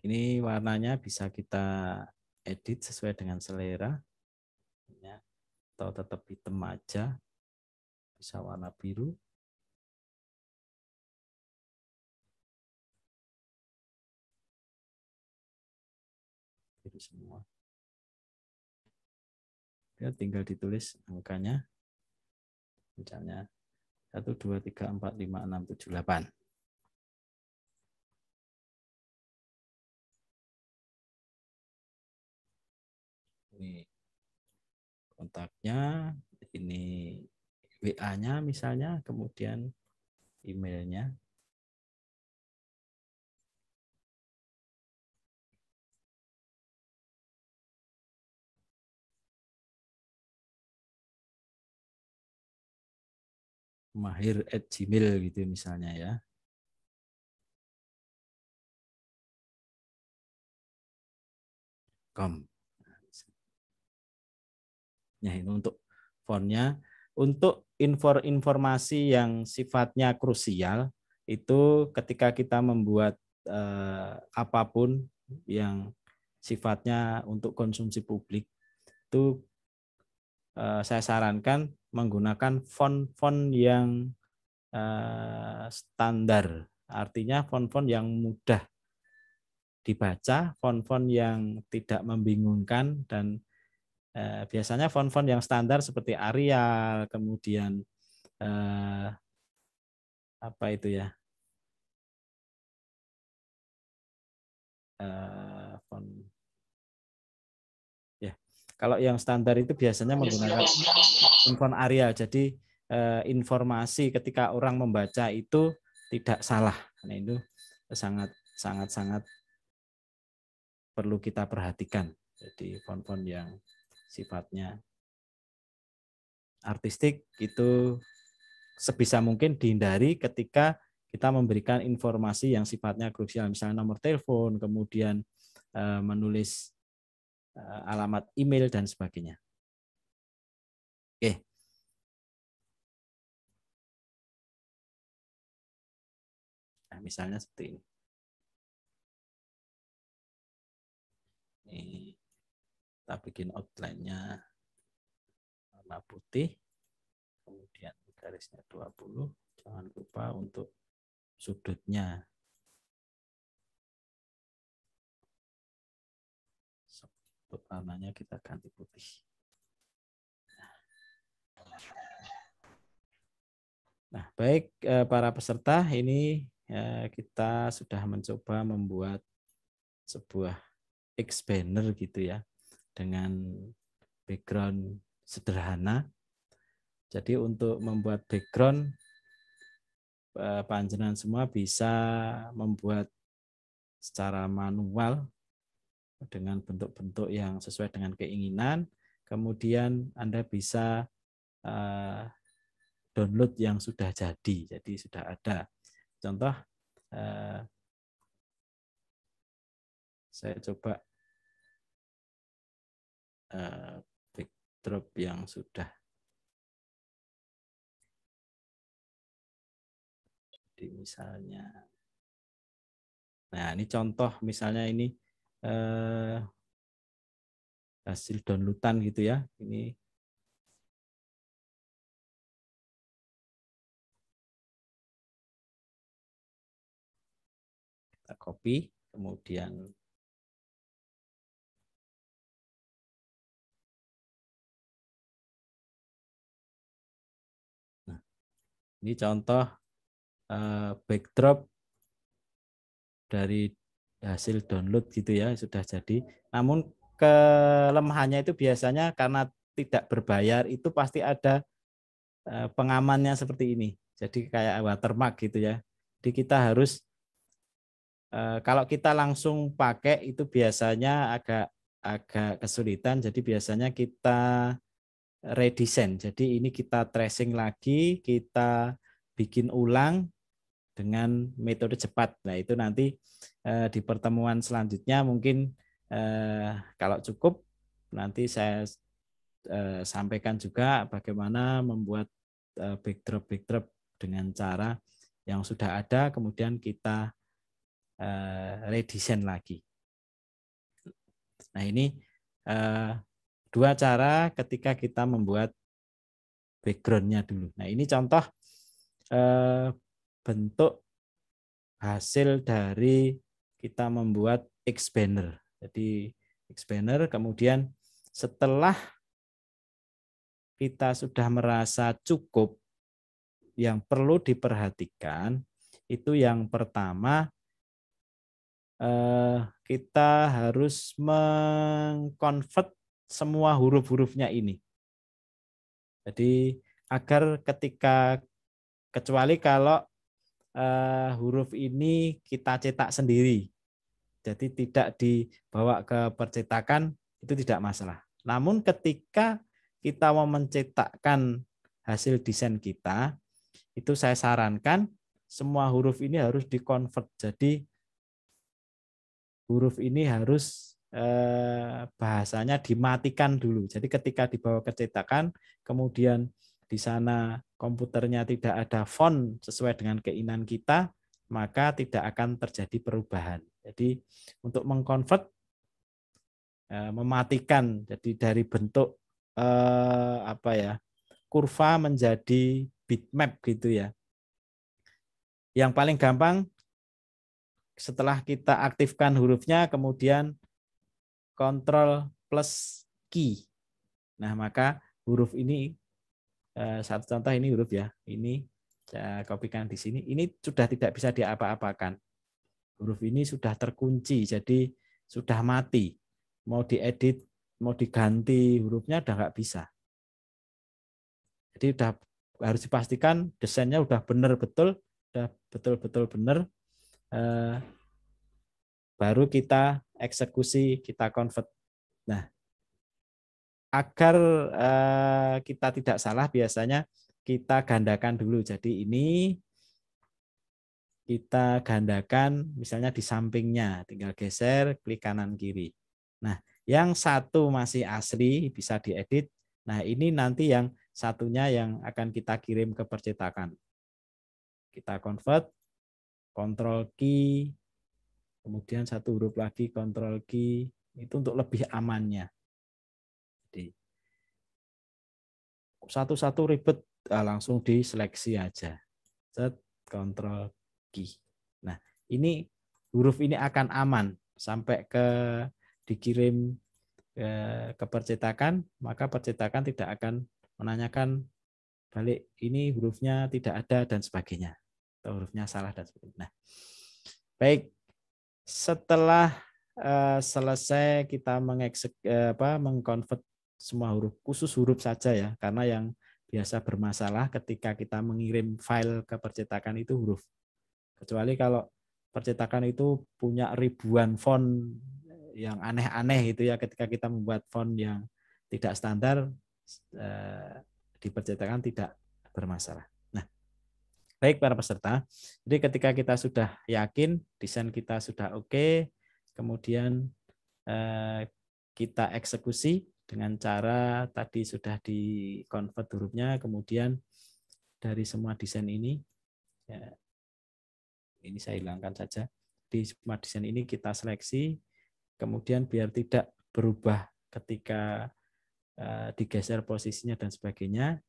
Ini warnanya bisa kita edit sesuai dengan selera. atau tetap hitam aja. Bisa warna biru. Biru semua. Ya, tinggal ditulis angkanya. Misalnya satu dua tiga empat lima enam tujuh delapan. ini kontaknya, ini WA-nya misalnya, kemudian emailnya. mahir at gmail gitu misalnya ya. Come formatnya ini untuk fontnya. Untuk infor informasi yang sifatnya krusial itu ketika kita membuat eh, apapun yang sifatnya untuk konsumsi publik itu eh, saya sarankan menggunakan font-font yang eh, standar. Artinya font-font yang mudah dibaca, font-font yang tidak membingungkan dan Eh, biasanya font-font yang standar seperti Arial, kemudian eh, apa itu ya? Eh, font ya. Kalau yang standar itu biasanya menggunakan ya. font Arial. Jadi eh, informasi ketika orang membaca itu tidak salah. Nah, itu sangat sangat sangat perlu kita perhatikan. Jadi font-font yang sifatnya. Artistik itu sebisa mungkin dihindari ketika kita memberikan informasi yang sifatnya krusial, misalnya nomor telepon, kemudian eh, menulis eh, alamat email dan sebagainya. Oke. Nah, misalnya seperti ini. ini. Kita bikin outline-nya warna putih. Kemudian garisnya 20. Jangan lupa untuk sudutnya. Untuk warnanya kita ganti putih. Nah, baik eh, para peserta, ini eh, kita sudah mencoba membuat sebuah X banner gitu ya dengan background sederhana. Jadi untuk membuat background eh, panjenengan semua bisa membuat secara manual dengan bentuk-bentuk yang sesuai dengan keinginan. Kemudian Anda bisa eh, download yang sudah jadi, jadi sudah ada. Contoh, eh, saya coba Eh, backdrop yang sudah jadi misalnya nah ini contoh misalnya ini eh, hasil downloadan gitu ya ini kita copy kemudian Ini contoh eh, backdrop dari hasil download gitu ya, sudah jadi. Namun kelemahannya itu biasanya karena tidak berbayar itu pasti ada eh, pengamannya seperti ini. Jadi kayak watermark gitu ya. Jadi kita harus eh, kalau kita langsung pakai itu biasanya agak agak kesulitan. Jadi biasanya kita redesign. Jadi ini kita tracing lagi, kita bikin ulang dengan metode cepat. Nah, itu nanti eh, di pertemuan selanjutnya mungkin eh, kalau cukup nanti saya eh, sampaikan juga bagaimana membuat eh, backdrop backdrop dengan cara yang sudah ada kemudian kita eh, redesign lagi. Nah, ini eh, Dua cara ketika kita membuat backgroundnya dulu. Nah ini contoh eh, bentuk hasil dari kita membuat X banner. Jadi X banner kemudian setelah kita sudah merasa cukup yang perlu diperhatikan itu yang pertama eh, kita harus mengkonvert semua huruf-hurufnya ini. Jadi agar ketika kecuali kalau uh, huruf ini kita cetak sendiri. Jadi tidak dibawa ke percetakan itu tidak masalah. Namun ketika kita mau mencetakkan hasil desain kita, itu saya sarankan semua huruf ini harus dikonvert. Jadi huruf ini harus Eh, bahasanya dimatikan dulu. Jadi ketika dibawa ke cetakan, kemudian di sana komputernya tidak ada font sesuai dengan keinginan kita, maka tidak akan terjadi perubahan. Jadi untuk mengkonvert eh, mematikan jadi dari bentuk eh, apa ya kurva menjadi bitmap gitu ya yang paling gampang setelah kita aktifkan hurufnya kemudian kontrol plus key. Nah, maka huruf ini eh, satu contoh ini huruf ya. Ini saya eh, kopikan di sini. Ini sudah tidak bisa diapa-apakan. Huruf ini sudah terkunci, jadi sudah mati. Mau diedit, mau diganti hurufnya udah nggak bisa. Jadi sudah harus dipastikan desainnya sudah benar betul, sudah betul-betul benar. Eh, baru kita eksekusi, kita convert. Nah, agar eh, kita tidak salah biasanya kita gandakan dulu. Jadi ini kita gandakan misalnya di sampingnya, tinggal geser klik kanan kiri. Nah, yang satu masih asli bisa diedit. Nah, ini nanti yang satunya yang akan kita kirim ke percetakan. Kita convert, kontrol key, Kemudian satu huruf lagi kontrol key itu untuk lebih amannya. Jadi satu-satu ribet ah, langsung diseleksi aja. Set kontrol key. Nah, ini huruf ini akan aman sampai ke dikirim ke, ke percetakan, maka percetakan tidak akan menanyakan balik ini hurufnya tidak ada dan sebagainya atau hurufnya salah dan sebagainya. Nah, baik setelah uh, selesai kita mengeksek eh, apa mengkonvert semua huruf khusus huruf saja ya karena yang biasa bermasalah ketika kita mengirim file ke percetakan itu huruf kecuali kalau percetakan itu punya ribuan font yang aneh-aneh itu ya ketika kita membuat font yang tidak standar uh, di percetakan tidak bermasalah. Baik para peserta, jadi ketika kita sudah yakin desain kita sudah oke, okay, kemudian eh, kita eksekusi dengan cara tadi sudah di convert hurufnya, kemudian dari semua desain ini, ya, ini saya hilangkan saja, di semua desain ini kita seleksi, kemudian biar tidak berubah ketika eh, digeser posisinya dan sebagainya,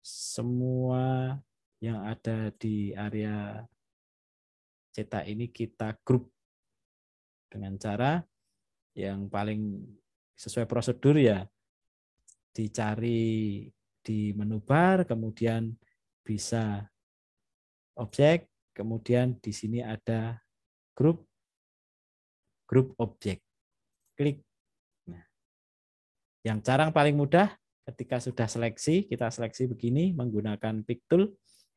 semua yang ada di area cetak ini kita grup dengan cara yang paling sesuai prosedur ya dicari di menu bar kemudian bisa objek kemudian di sini ada grup grup objek klik nah, yang cara paling mudah ketika sudah seleksi kita seleksi begini menggunakan pick tool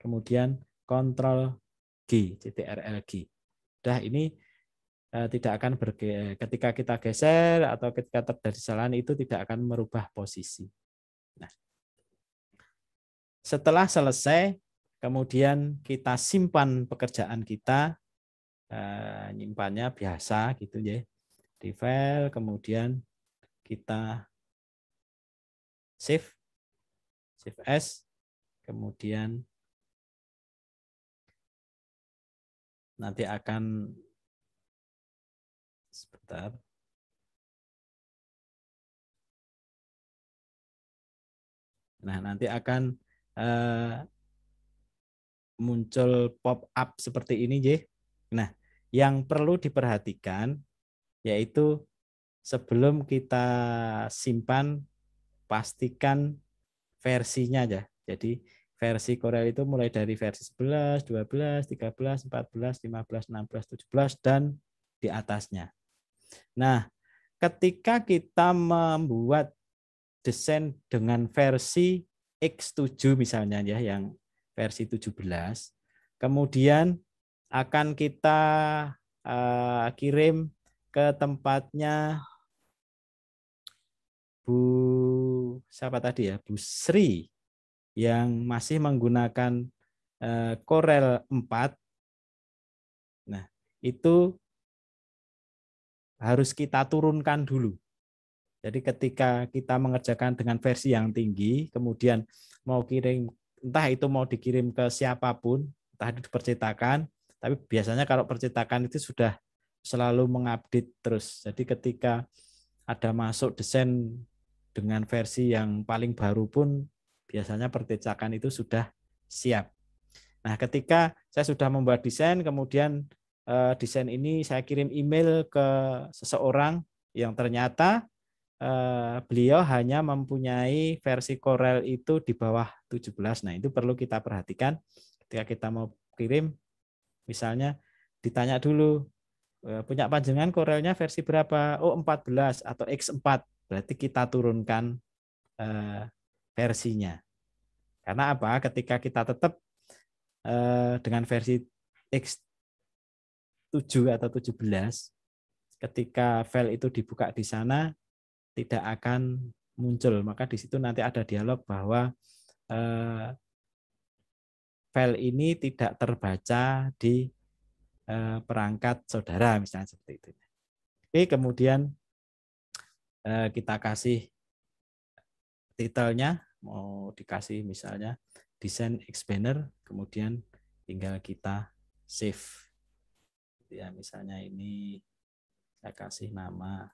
kemudian kontrol G, Ctrl G. Dah ini eh, tidak akan berge Ketika kita geser atau ketika terjadi kesalahan itu tidak akan merubah posisi. Nah, setelah selesai, kemudian kita simpan pekerjaan kita, eh, nyimpannya biasa gitu ya, di file, kemudian kita save, save as, kemudian nanti akan sebentar Nah, nanti akan uh, muncul pop-up seperti ini, J. Nah, yang perlu diperhatikan yaitu sebelum kita simpan, pastikan versinya aja. Jadi versi Korea itu mulai dari versi 11, 12, 13, 14, 15, 16, 17 dan di atasnya. Nah, ketika kita membuat desain dengan versi X7 misalnya ya yang versi 17, kemudian akan kita uh, kirim ke tempatnya Bu siapa tadi ya Bu Sri yang masih menggunakan eh, Corel 4 nah itu harus kita turunkan dulu. Jadi ketika kita mengerjakan dengan versi yang tinggi, kemudian mau kirim entah itu mau dikirim ke siapapun, entah itu percetakan, tapi biasanya kalau percetakan itu sudah selalu mengupdate terus. Jadi ketika ada masuk desain dengan versi yang paling baru pun biasanya percetakan itu sudah siap. Nah, ketika saya sudah membuat desain, kemudian eh, desain ini saya kirim email ke seseorang yang ternyata eh, beliau hanya mempunyai versi Corel itu di bawah 17. Nah, itu perlu kita perhatikan ketika kita mau kirim misalnya ditanya dulu eh, punya panjangan Corelnya versi berapa? Oh, 14 atau X4. Berarti kita turunkan versinya. Karena apa? Ketika kita tetap eh, dengan versi X7 atau 17, ketika file itu dibuka di sana, tidak akan muncul. Maka di situ nanti ada dialog bahwa eh, file ini tidak terbaca di eh, perangkat saudara, misalnya seperti itu. Oke, kemudian kita kasih titelnya mau dikasih misalnya desain expander, kemudian tinggal kita save ya misalnya ini saya kasih nama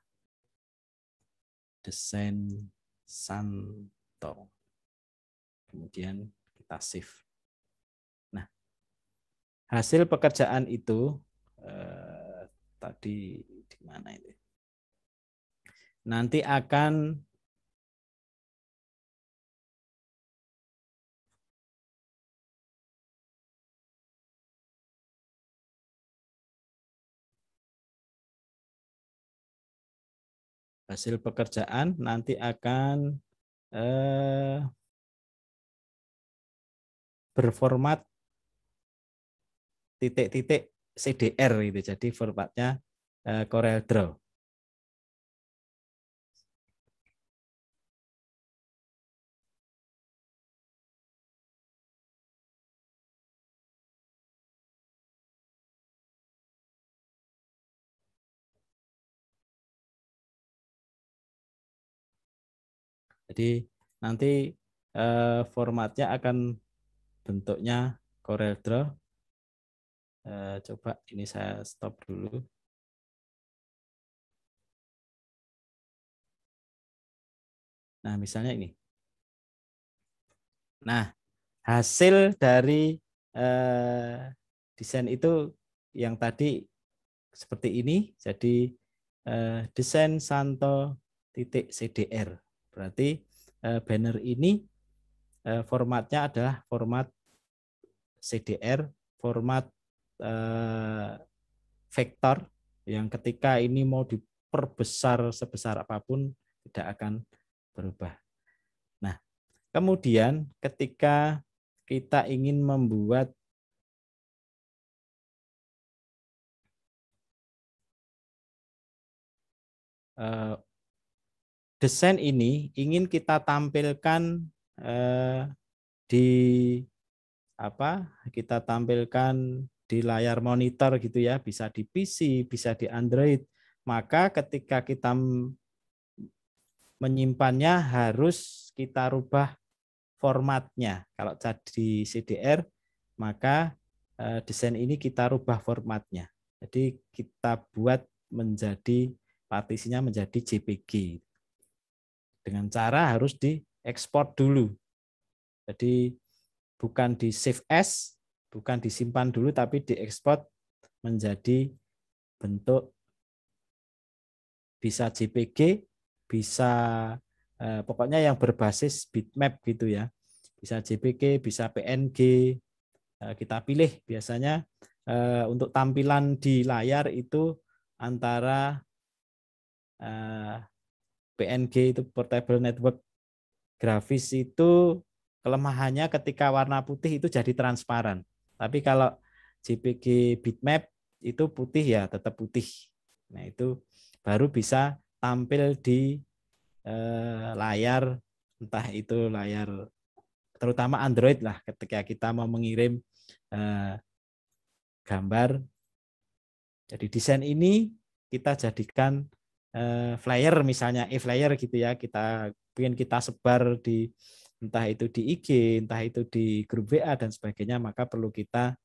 desain Santo kemudian kita save nah hasil pekerjaan itu eh, tadi di mana ini? nanti akan hasil pekerjaan nanti akan eh, berformat titik-titik CDR itu jadi formatnya eh, Corel Draw Jadi nanti eh, formatnya akan bentuknya Corel Draw. Eh, coba ini saya stop dulu. Nah, misalnya ini. Nah, hasil dari eh, desain itu yang tadi seperti ini. Jadi eh, desain santo titik CDR. Berarti eh, banner ini eh, formatnya adalah format CDR, format eh, vektor yang ketika ini mau diperbesar sebesar apapun tidak akan berubah. Nah, kemudian ketika kita ingin membuat desain ini ingin kita tampilkan eh, di apa? Kita tampilkan di layar monitor gitu ya, bisa di PC, bisa di Android. Maka ketika kita menyimpannya harus kita rubah formatnya. Kalau jadi CDR, maka eh, desain ini kita rubah formatnya. Jadi kita buat menjadi partisinya menjadi JPG dengan cara harus diekspor dulu. Jadi bukan di save as, bukan disimpan dulu tapi diekspor menjadi bentuk bisa JPG, bisa eh, pokoknya yang berbasis bitmap gitu ya. Bisa JPG, bisa PNG. Eh, kita pilih biasanya eh, untuk tampilan di layar itu antara PNG itu portable network grafis itu kelemahannya ketika warna putih itu jadi transparan. Tapi kalau JPG bitmap itu putih ya tetap putih. Nah, itu baru bisa tampil di eh, layar entah itu layar terutama Android lah ketika kita mau mengirim eh, gambar. Jadi desain ini kita jadikan Eh, flyer misalnya e-flyer gitu ya kita ingin kita sebar di entah itu di IG, entah itu di grup WA dan sebagainya, maka perlu kita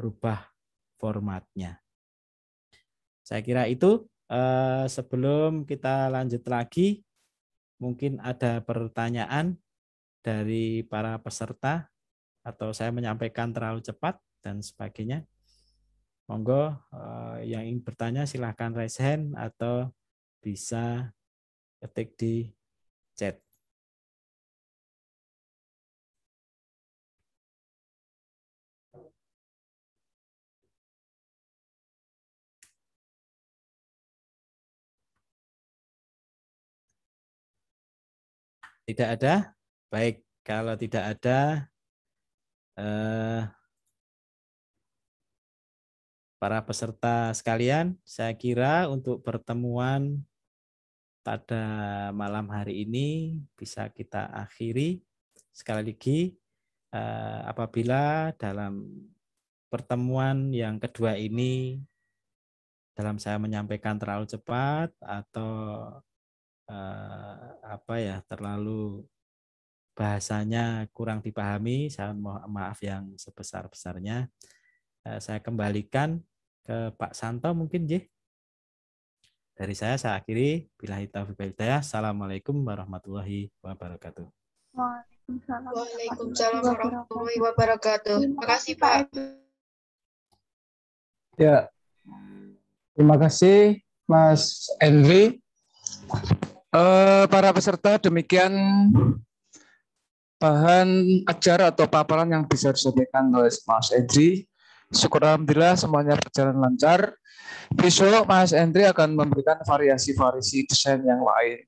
rubah formatnya. Saya kira itu eh, sebelum kita lanjut lagi mungkin ada pertanyaan dari para peserta atau saya menyampaikan terlalu cepat dan sebagainya. Monggo uh, yang ingin bertanya silahkan raise hand atau bisa ketik di chat. Tidak ada? Baik, kalau tidak ada, eh, para peserta sekalian, saya kira untuk pertemuan pada malam hari ini bisa kita akhiri sekali lagi eh, apabila dalam pertemuan yang kedua ini dalam saya menyampaikan terlalu cepat atau eh, apa ya terlalu bahasanya kurang dipahami saya mohon maaf yang sebesar besarnya eh, saya kembalikan ke Pak Santo mungkin J. Dari saya saya akhiri. Bila taufiq wal hidayah. Assalamualaikum warahmatullahi wabarakatuh. Waalaikumsalam, warahmatullahi wabarakatuh. Terima kasih Pak. Ya. Terima kasih Mas Henry. Uh, para peserta demikian bahan ajar atau paparan yang bisa disampaikan oleh Mas Edri Syukur Alhamdulillah semuanya berjalan lancar. Besok Mas Hendri akan memberikan variasi-variasi desain yang lain.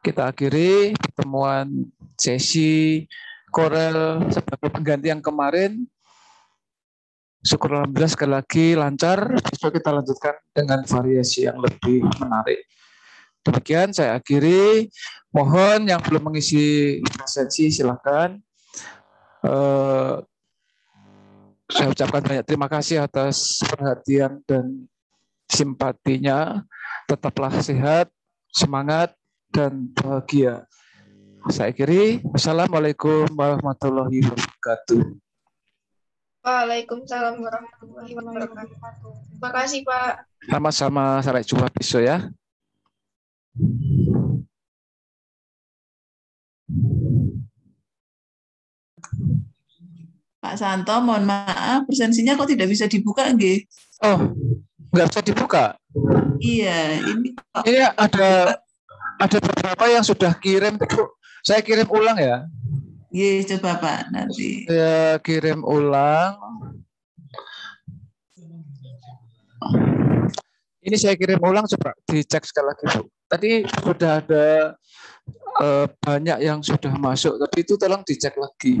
Kita akhiri pertemuan sesi Corel sebagai pengganti yang kemarin. Syukur Alhamdulillah sekali lagi lancar. Besok kita lanjutkan dengan variasi yang lebih menarik. Demikian saya akhiri. Mohon yang belum mengisi presensi silahkan. Eh, saya ucapkan banyak terima kasih atas perhatian dan simpatinya. Tetaplah sehat, semangat, dan bahagia. Saya kiri, Assalamualaikum warahmatullahi wabarakatuh. Waalaikumsalam warahmatullahi wabarakatuh. Terima kasih, Pak. Sama-sama, sampai jumpa besok ya. Pak Santo, mohon maaf, presensinya kok tidak bisa dibuka, nggih? Oh, nggak bisa dibuka? Iya, ini kok ini iya, ada ada beberapa yang sudah kirim, saya kirim ulang ya. Iya, coba Pak nanti. Saya kirim ulang. Ini saya kirim ulang coba dicek sekali lagi Bu. Tadi sudah ada uh, banyak yang sudah masuk, tapi itu tolong dicek lagi.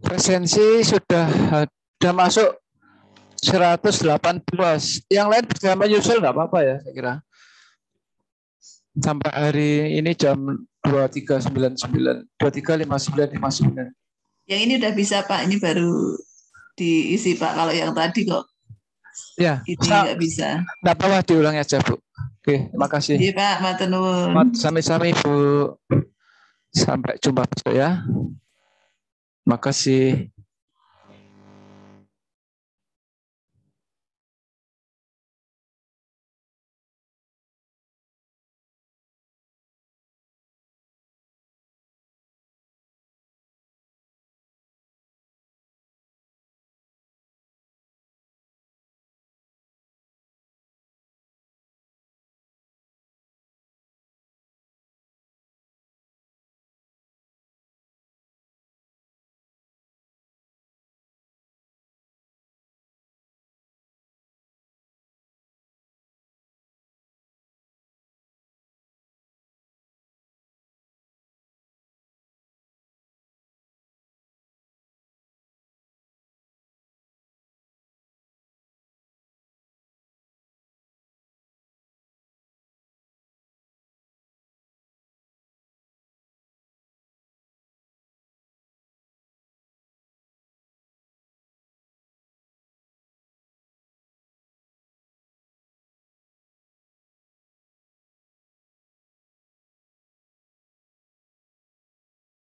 Presensi sudah sudah masuk 118. Yang lain bersama Yusuf nggak apa-apa ya saya kira. Sampai hari ini jam 23.99, 23.59.59. Yang ini udah bisa Pak, ini baru diisi Pak. Kalau yang tadi kok Ya. Itu nggak bisa. Nggak apa-apa ah, diulangi aja Bu. Oke, makasih. Iya Pak, maaf Mat, sampai sami Bu. Sampai jumpa besok ya. Makasih.